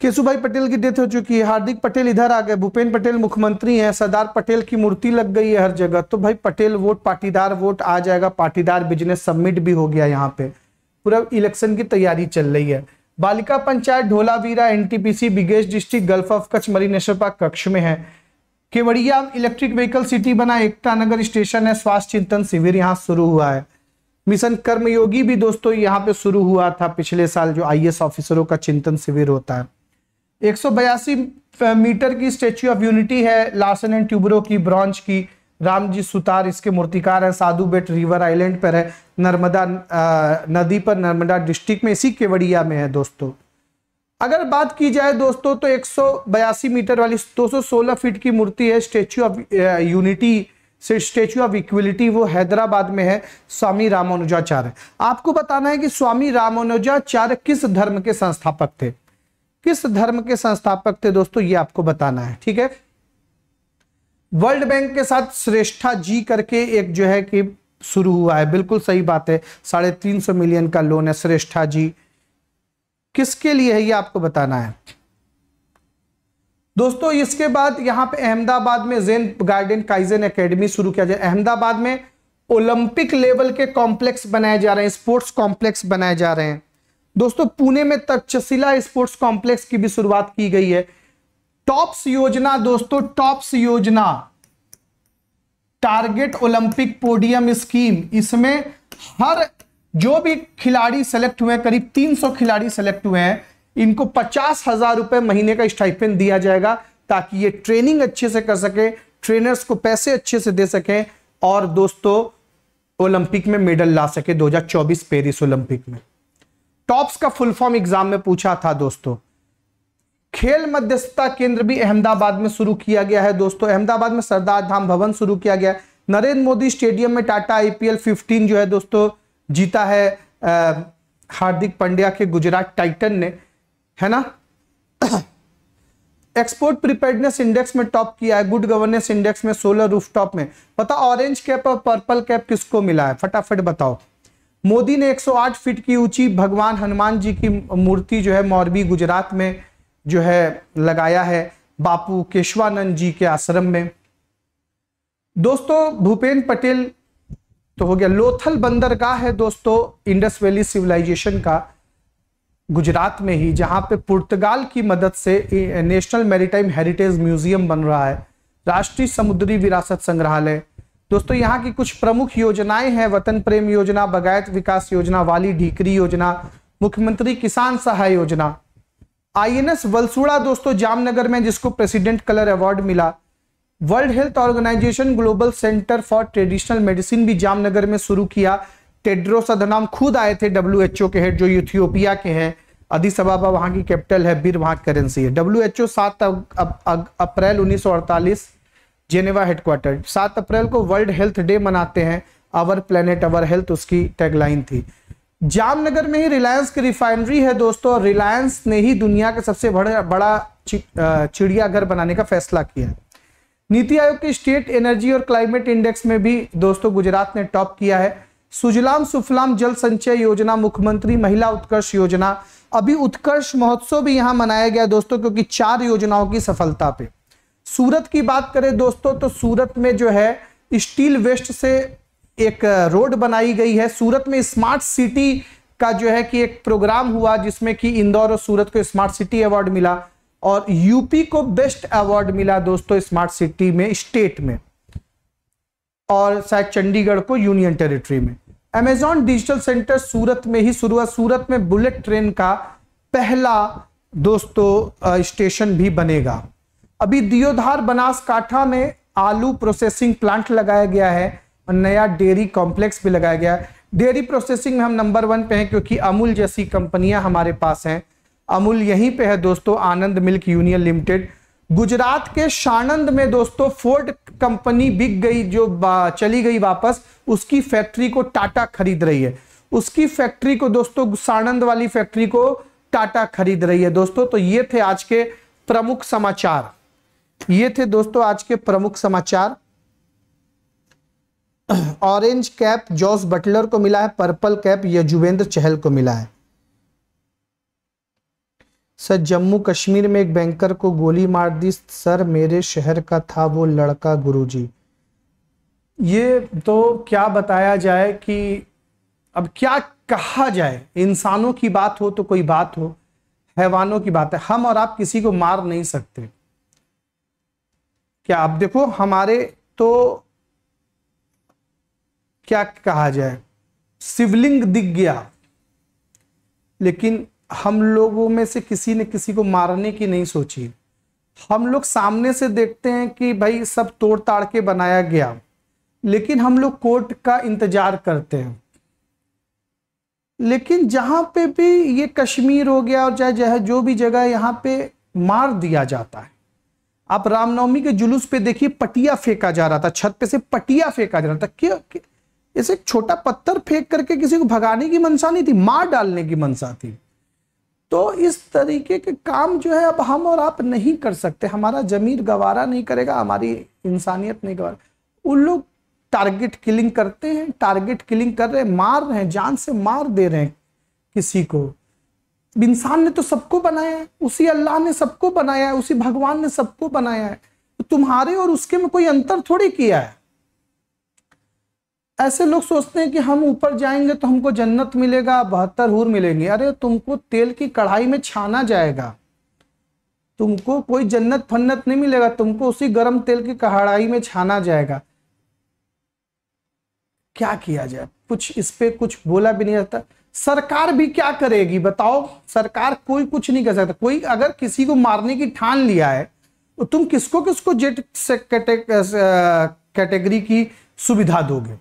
केशुभाई पटेल की डेथ हो चुकी है हार्दिक पटेल इधर आ गए भूपेन्द्र पटेल मुख्यमंत्री हैं सरदार पटेल की मूर्ति लग गई है हर जगह तो भाई पटेल वोट पाटीदार वोट आ जाएगा पाटीदार बिजनेस सबमिट भी हो गया यहाँ पे पूरा इलेक्शन की तैयारी चल रही है Balika Panchayat Dholavira NTPC biggest district Gulf of Kutch marine national park कक्ष में है केवड़िया इलेक्ट्रिक व्हीकल सिटी बना एकता नगर स्टेशन है स्वास्थ्य चिंतन शिविर यहाँ शुरू हुआ है मिशन कर्मयोगी भी दोस्तों यहाँ पे शुरू हुआ था पिछले साल जो आईएएस ऑफिसरों का चिंतन शिविर होता है एक मीटर की स्टेच्यू ऑफ यूनिटी है लार्सन एंड ट्यूबरो की ब्रांच की राम जी सुतार इसके मूर्तिकार हैं साधु बेट रिवर आइलैंड पर है नर्मदा नदी पर नर्मदा डिस्ट्रिक्ट में इसी केवड़िया में है दोस्तों अगर बात की जाए दोस्तों तो एक मीटर वाली 216 फीट की मूर्ति है स्टेच्यू ऑफ यूनिटी से स्टेच्यू ऑफ इक्वलिटी वो हैदराबाद में है स्वामी रामानुजाचार्य आपको बताना है कि स्वामी रामानुजाचार्य किस धर्म के संस्थापक थे किस धर्म के संस्थापक थे दोस्तों ये आपको बताना है ठीक है वर्ल्ड बैंक के साथ श्रेष्ठा जी करके एक जो है कि शुरू हुआ है बिल्कुल सही बात है साढ़े तीन सौ मिलियन का लोन है श्रेष्ठा जी किसके लिए है ये आपको बताना है दोस्तों इसके बाद यहां पे अहमदाबाद में जेन गार्डन काइजन एकेडमी शुरू किया जाए अहमदाबाद में ओलंपिक लेवल के कॉम्प्लेक्स बनाए जा रहे हैं स्पोर्ट्स कॉम्प्लेक्स बनाए जा रहे हैं दोस्तों पुणे में तक्षशिला स्पोर्ट्स कॉम्प्लेक्स की भी शुरुआत की गई है टॉप्स योजना दोस्तों टॉप्स योजना टारगेट ओलंपिक पोडियम स्कीम इसमें हर जो भी खिलाड़ी सेलेक्ट हुए हैं करीब 300 खिलाड़ी सेलेक्ट हुए हैं इनको पचास हजार रुपए महीने का स्टाइपेंड दिया जाएगा ताकि ये ट्रेनिंग अच्छे से कर सके ट्रेनर्स को पैसे अच्छे से दे सके और दोस्तों ओलंपिक में मेडल ला सके 2024 पेरिस ओलंपिक में टॉप्स का फुल फॉर्म एग्जाम में पूछा था दोस्तों खेल मध्यस्थता केंद्र भी अहमदाबाद में शुरू किया गया है दोस्तों अहमदाबाद में सरदार धाम भवन शुरू किया गया है नरेंद्र मोदी स्टेडियम में टाटा आईपीएल 15 जो है दोस्तों जीता है हार्दिक पंड्या के गुजरात टाइटन ने है ना एक्सपोर्ट प्रिपेयरनेस इंडेक्स में टॉप किया है गुड गवर्नेंस इंडेक्स में सोलर रूफटॉप में पता ऑरेंज कैप और पर्पल कैप किसको मिला है फटाफट बताओ मोदी ने 108 फीट की ऊंची भगवान हनुमान जी की मूर्ति जो है मौरबी गुजरात में जो है लगाया है बापू केशवानंद जी के आश्रम में दोस्तों भूपेन्द्र पटेल तो हो गया लोथल बंदरगाह है दोस्तों इंडस वैली सिविलाइजेशन का गुजरात में ही जहां पे पुर्तगाल की मदद से नेशनल मेरीटाइम हेरिटेज म्यूजियम बन रहा है राष्ट्रीय समुद्री विरासत संग्रहालय दोस्तों यहाँ की कुछ प्रमुख योजनाएं हैं वतन प्रेम योजना बगायत विकास योजना वाली ढीकरी योजना मुख्यमंत्री किसान सहाय योजना आईएनएस वलसूड़ा दोस्तों जामनगर में जिसको प्रेसिडेंट कलर अवार्ड मिला World Health Organization global centre for traditional medicine भी जामनगर में शुरू किया टेड्रोस अधनाम खुद आए थे डब्ल्यू के हेड जो यूथियोपिया के हैं अदिस वहां की कैपिटल है बिर वहां करेंसी है डब्ल्यू एच ओ सात अप्रैल उन्नीस जेनेवा हेडक्वार्टर सात अप्रैल को वर्ल्ड हेल्थ डे मनाते हैं अवर प्लेनेट अवर हेल्थ उसकी टैगलाइन थी जामनगर में ही रिलायंस की रिफाइनरी है दोस्तों और रिलायंस ने ही दुनिया का सबसे बड़ा बड़ा चिड़ियाघर बनाने का फैसला किया नीति आयोग की स्टेट एनर्जी और क्लाइमेट इंडेक्स में भी दोस्तों गुजरात ने टॉप किया है सुजलाम सुफलाम जल संचय योजना मुख्यमंत्री महिला उत्कर्ष योजना अभी उत्कर्ष महोत्सव भी यहाँ मनाया गया दोस्तों क्योंकि चार योजनाओं की सफलता पे सूरत की बात करें दोस्तों तो सूरत में जो है स्टील वेस्ट से एक रोड बनाई गई है सूरत में स्मार्ट सिटी का जो है कि एक प्रोग्राम हुआ जिसमें कि इंदौर और सूरत को स्मार्ट सिटी अवार्ड मिला और यूपी को बेस्ट अवार्ड मिला दोस्तों स्मार्ट सिटी में स्टेट में और शायद चंडीगढ़ को यूनियन टेरिटरी में अमेजॉन डिजिटल सेंटर सूरत में ही शुरू हुआ सूरत में बुलेट ट्रेन का पहला दोस्तों स्टेशन भी बनेगा अभी दियोधार बनासकाठा में आलू प्रोसेसिंग प्लांट लगाया गया है और नया डेयरी कॉम्प्लेक्स भी लगाया गया है डेयरी प्रोसेसिंग में हम नंबर वन पे हैं क्योंकि अमूल जैसी कंपनियां हमारे पास हैं अमूल यहीं पे है दोस्तों Anand milk union limited Gujarat के शानंद में दोस्तों फोर्ड कंपनी बिक गई जो चली गई वापस उसकी फैक्ट्री को टाटा खरीद रही है उसकी फैक्ट्री को दोस्तों सानंद वाली फैक्ट्री को टाटा खरीद रही है दोस्तों तो ये थे आज के प्रमुख समाचार ये थे दोस्तों आज के प्रमुख समाचार ऑरेंज कैप जॉस बटलर को मिला है पर्पल कैप यजुवेंद्र चहल को मिला है सर जम्मू कश्मीर में एक बैंकर को गोली मार दी सर मेरे शहर का था वो लड़का गुरुजी ये तो क्या बताया जाए कि अब क्या कहा जाए इंसानों की बात हो तो कोई बात हो हैवानों की बात है हम और आप किसी को मार नहीं सकते क्या आप देखो हमारे तो क्या कहा जाए शिवलिंग दिख गया लेकिन हम लोगों में से किसी ने किसी को मारने की नहीं सोची हम लोग सामने से देखते हैं कि भाई सब तोड़ ताड़ के बनाया गया लेकिन हम लोग कोर्ट का इंतजार करते हैं लेकिन जहां पे भी ये कश्मीर हो गया और चाहे जो भी जगह यहाँ पे मार दिया जाता है आप रामनवमी के जुलूस पे देखिए पटिया फेंका जा रहा था छत पे से पटिया फेंका जा रहा था क्यों इसे छोटा पत्थर फेंक करके किसी को भगाने की मनसा नहीं थी मार डालने की मंशा थी तो इस तरीके के काम जो है अब हम और आप नहीं कर सकते हमारा जमीर गवारा नहीं करेगा हमारी इंसानियत नहीं गवार उन लोग टारगेट किलिंग करते हैं टारगेट किलिंग कर रहे हैं मार रहे हैं जान से मार दे रहे हैं किसी को इंसान ने तो सबको बनाया है उसी अल्लाह ने सबको बनाया है उसी भगवान ने सबको बनाया है तो तुम्हारे और उसके में कोई अंतर थोड़ी किया है ऐसे लोग सोचते हैं कि हम ऊपर जाएंगे तो हमको जन्नत मिलेगा बहत्तर हूर मिलेंगे अरे तुमको तेल की कढ़ाई में छाना जाएगा तुमको कोई जन्नत फन्नत नहीं मिलेगा तुमको उसी गर्म तेल की कढ़ाई में छाना जाएगा क्या किया जाए कुछ इस पर कुछ बोला भी नहीं जाता सरकार भी क्या करेगी बताओ सरकार कोई कुछ नहीं कर सकता कोई अगर किसी को मारने की ठान लिया है तो तुम किसको किसको जेट कैटेगरी की सुविधा दोगे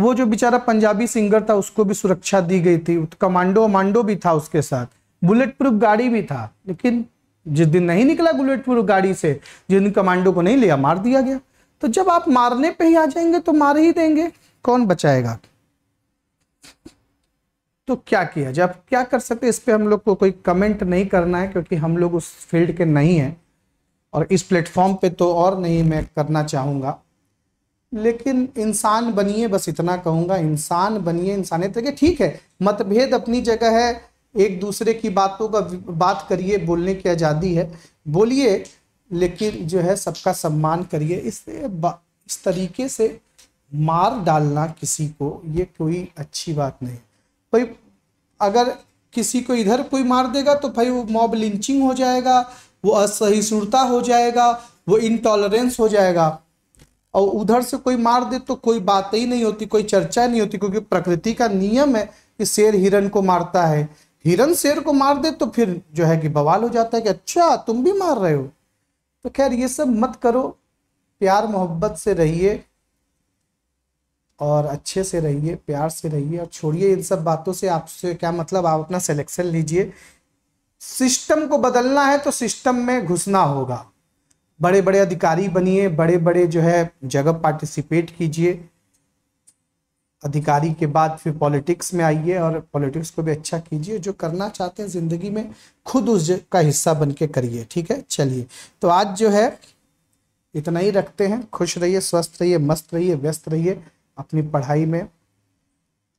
वो जो बेचारा पंजाबी सिंगर था उसको भी सुरक्षा दी गई थी कमांडो वमांडो भी था उसके साथ बुलेट प्रूफ गाड़ी भी था लेकिन जिस दिन नहीं निकला बुलेट प्रूफ गाड़ी से जिन कमांडो को नहीं लिया मार दिया गया तो जब आप मारने पे ही आ जाएंगे तो मार ही देंगे कौन बचाएगा तो क्या किया जाए आप क्या कर सकते इस पर हम लोग को कोई कमेंट नहीं करना है क्योंकि हम लोग उस फील्ड के नहीं हैं और इस प्लेटफॉर्म पे तो और नहीं मैं करना चाहूँगा लेकिन इंसान बनिए बस इतना कहूँगा इंसान बनिए इंसानियत तो देखिए ठीक है मतभेद अपनी जगह है एक दूसरे की बातों का बात करिए बोलने की आज़ादी है बोलिए लेकिन जो है सबका सम्मान करिए इस इस तरीके से मार डालना किसी को ये कोई अच्छी बात नहीं भाई अगर किसी को इधर कोई मार देगा तो भाई वो मॉब लिंचिंग हो जाएगा वो असहिष्णुता हो जाएगा वो इनटॉलरेंस हो जाएगा और उधर से कोई मार दे तो कोई बात ही नहीं होती कोई चर्चा नहीं होती क्योंकि प्रकृति का नियम है कि शेर हिरन को मारता है हिरन शेर को मार दे तो फिर जो है कि बवाल हो जाता है कि अच्छा तुम भी मार रहे हो तो खैर ये सब मत करो प्यार मोहब्बत से रहिए और अच्छे से रहिए प्यार से रहिए और छोड़िए इन सब बातों से आपसे क्या मतलब आप अपना सिलेक्शन लीजिए सिस्टम को बदलना है तो सिस्टम में घुसना होगा बड़े बड़े अधिकारी बनिए बड़े बड़े जो है जगह पार्टिसिपेट कीजिए अधिकारी के बाद फिर पॉलिटिक्स में आइए और पॉलिटिक्स को भी अच्छा कीजिए जो करना चाहते हैं ज़िंदगी में खुद उस का हिस्सा बन के करिए ठीक है चलिए तो आज जो है इतना ही रखते हैं खुश रहिए स्वस्थ रहिए मस्त रहिए व्यस्त रहिए अपनी पढ़ाई में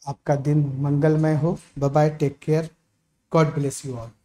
आपका दिन मंगलमय हो bye take care God bless you all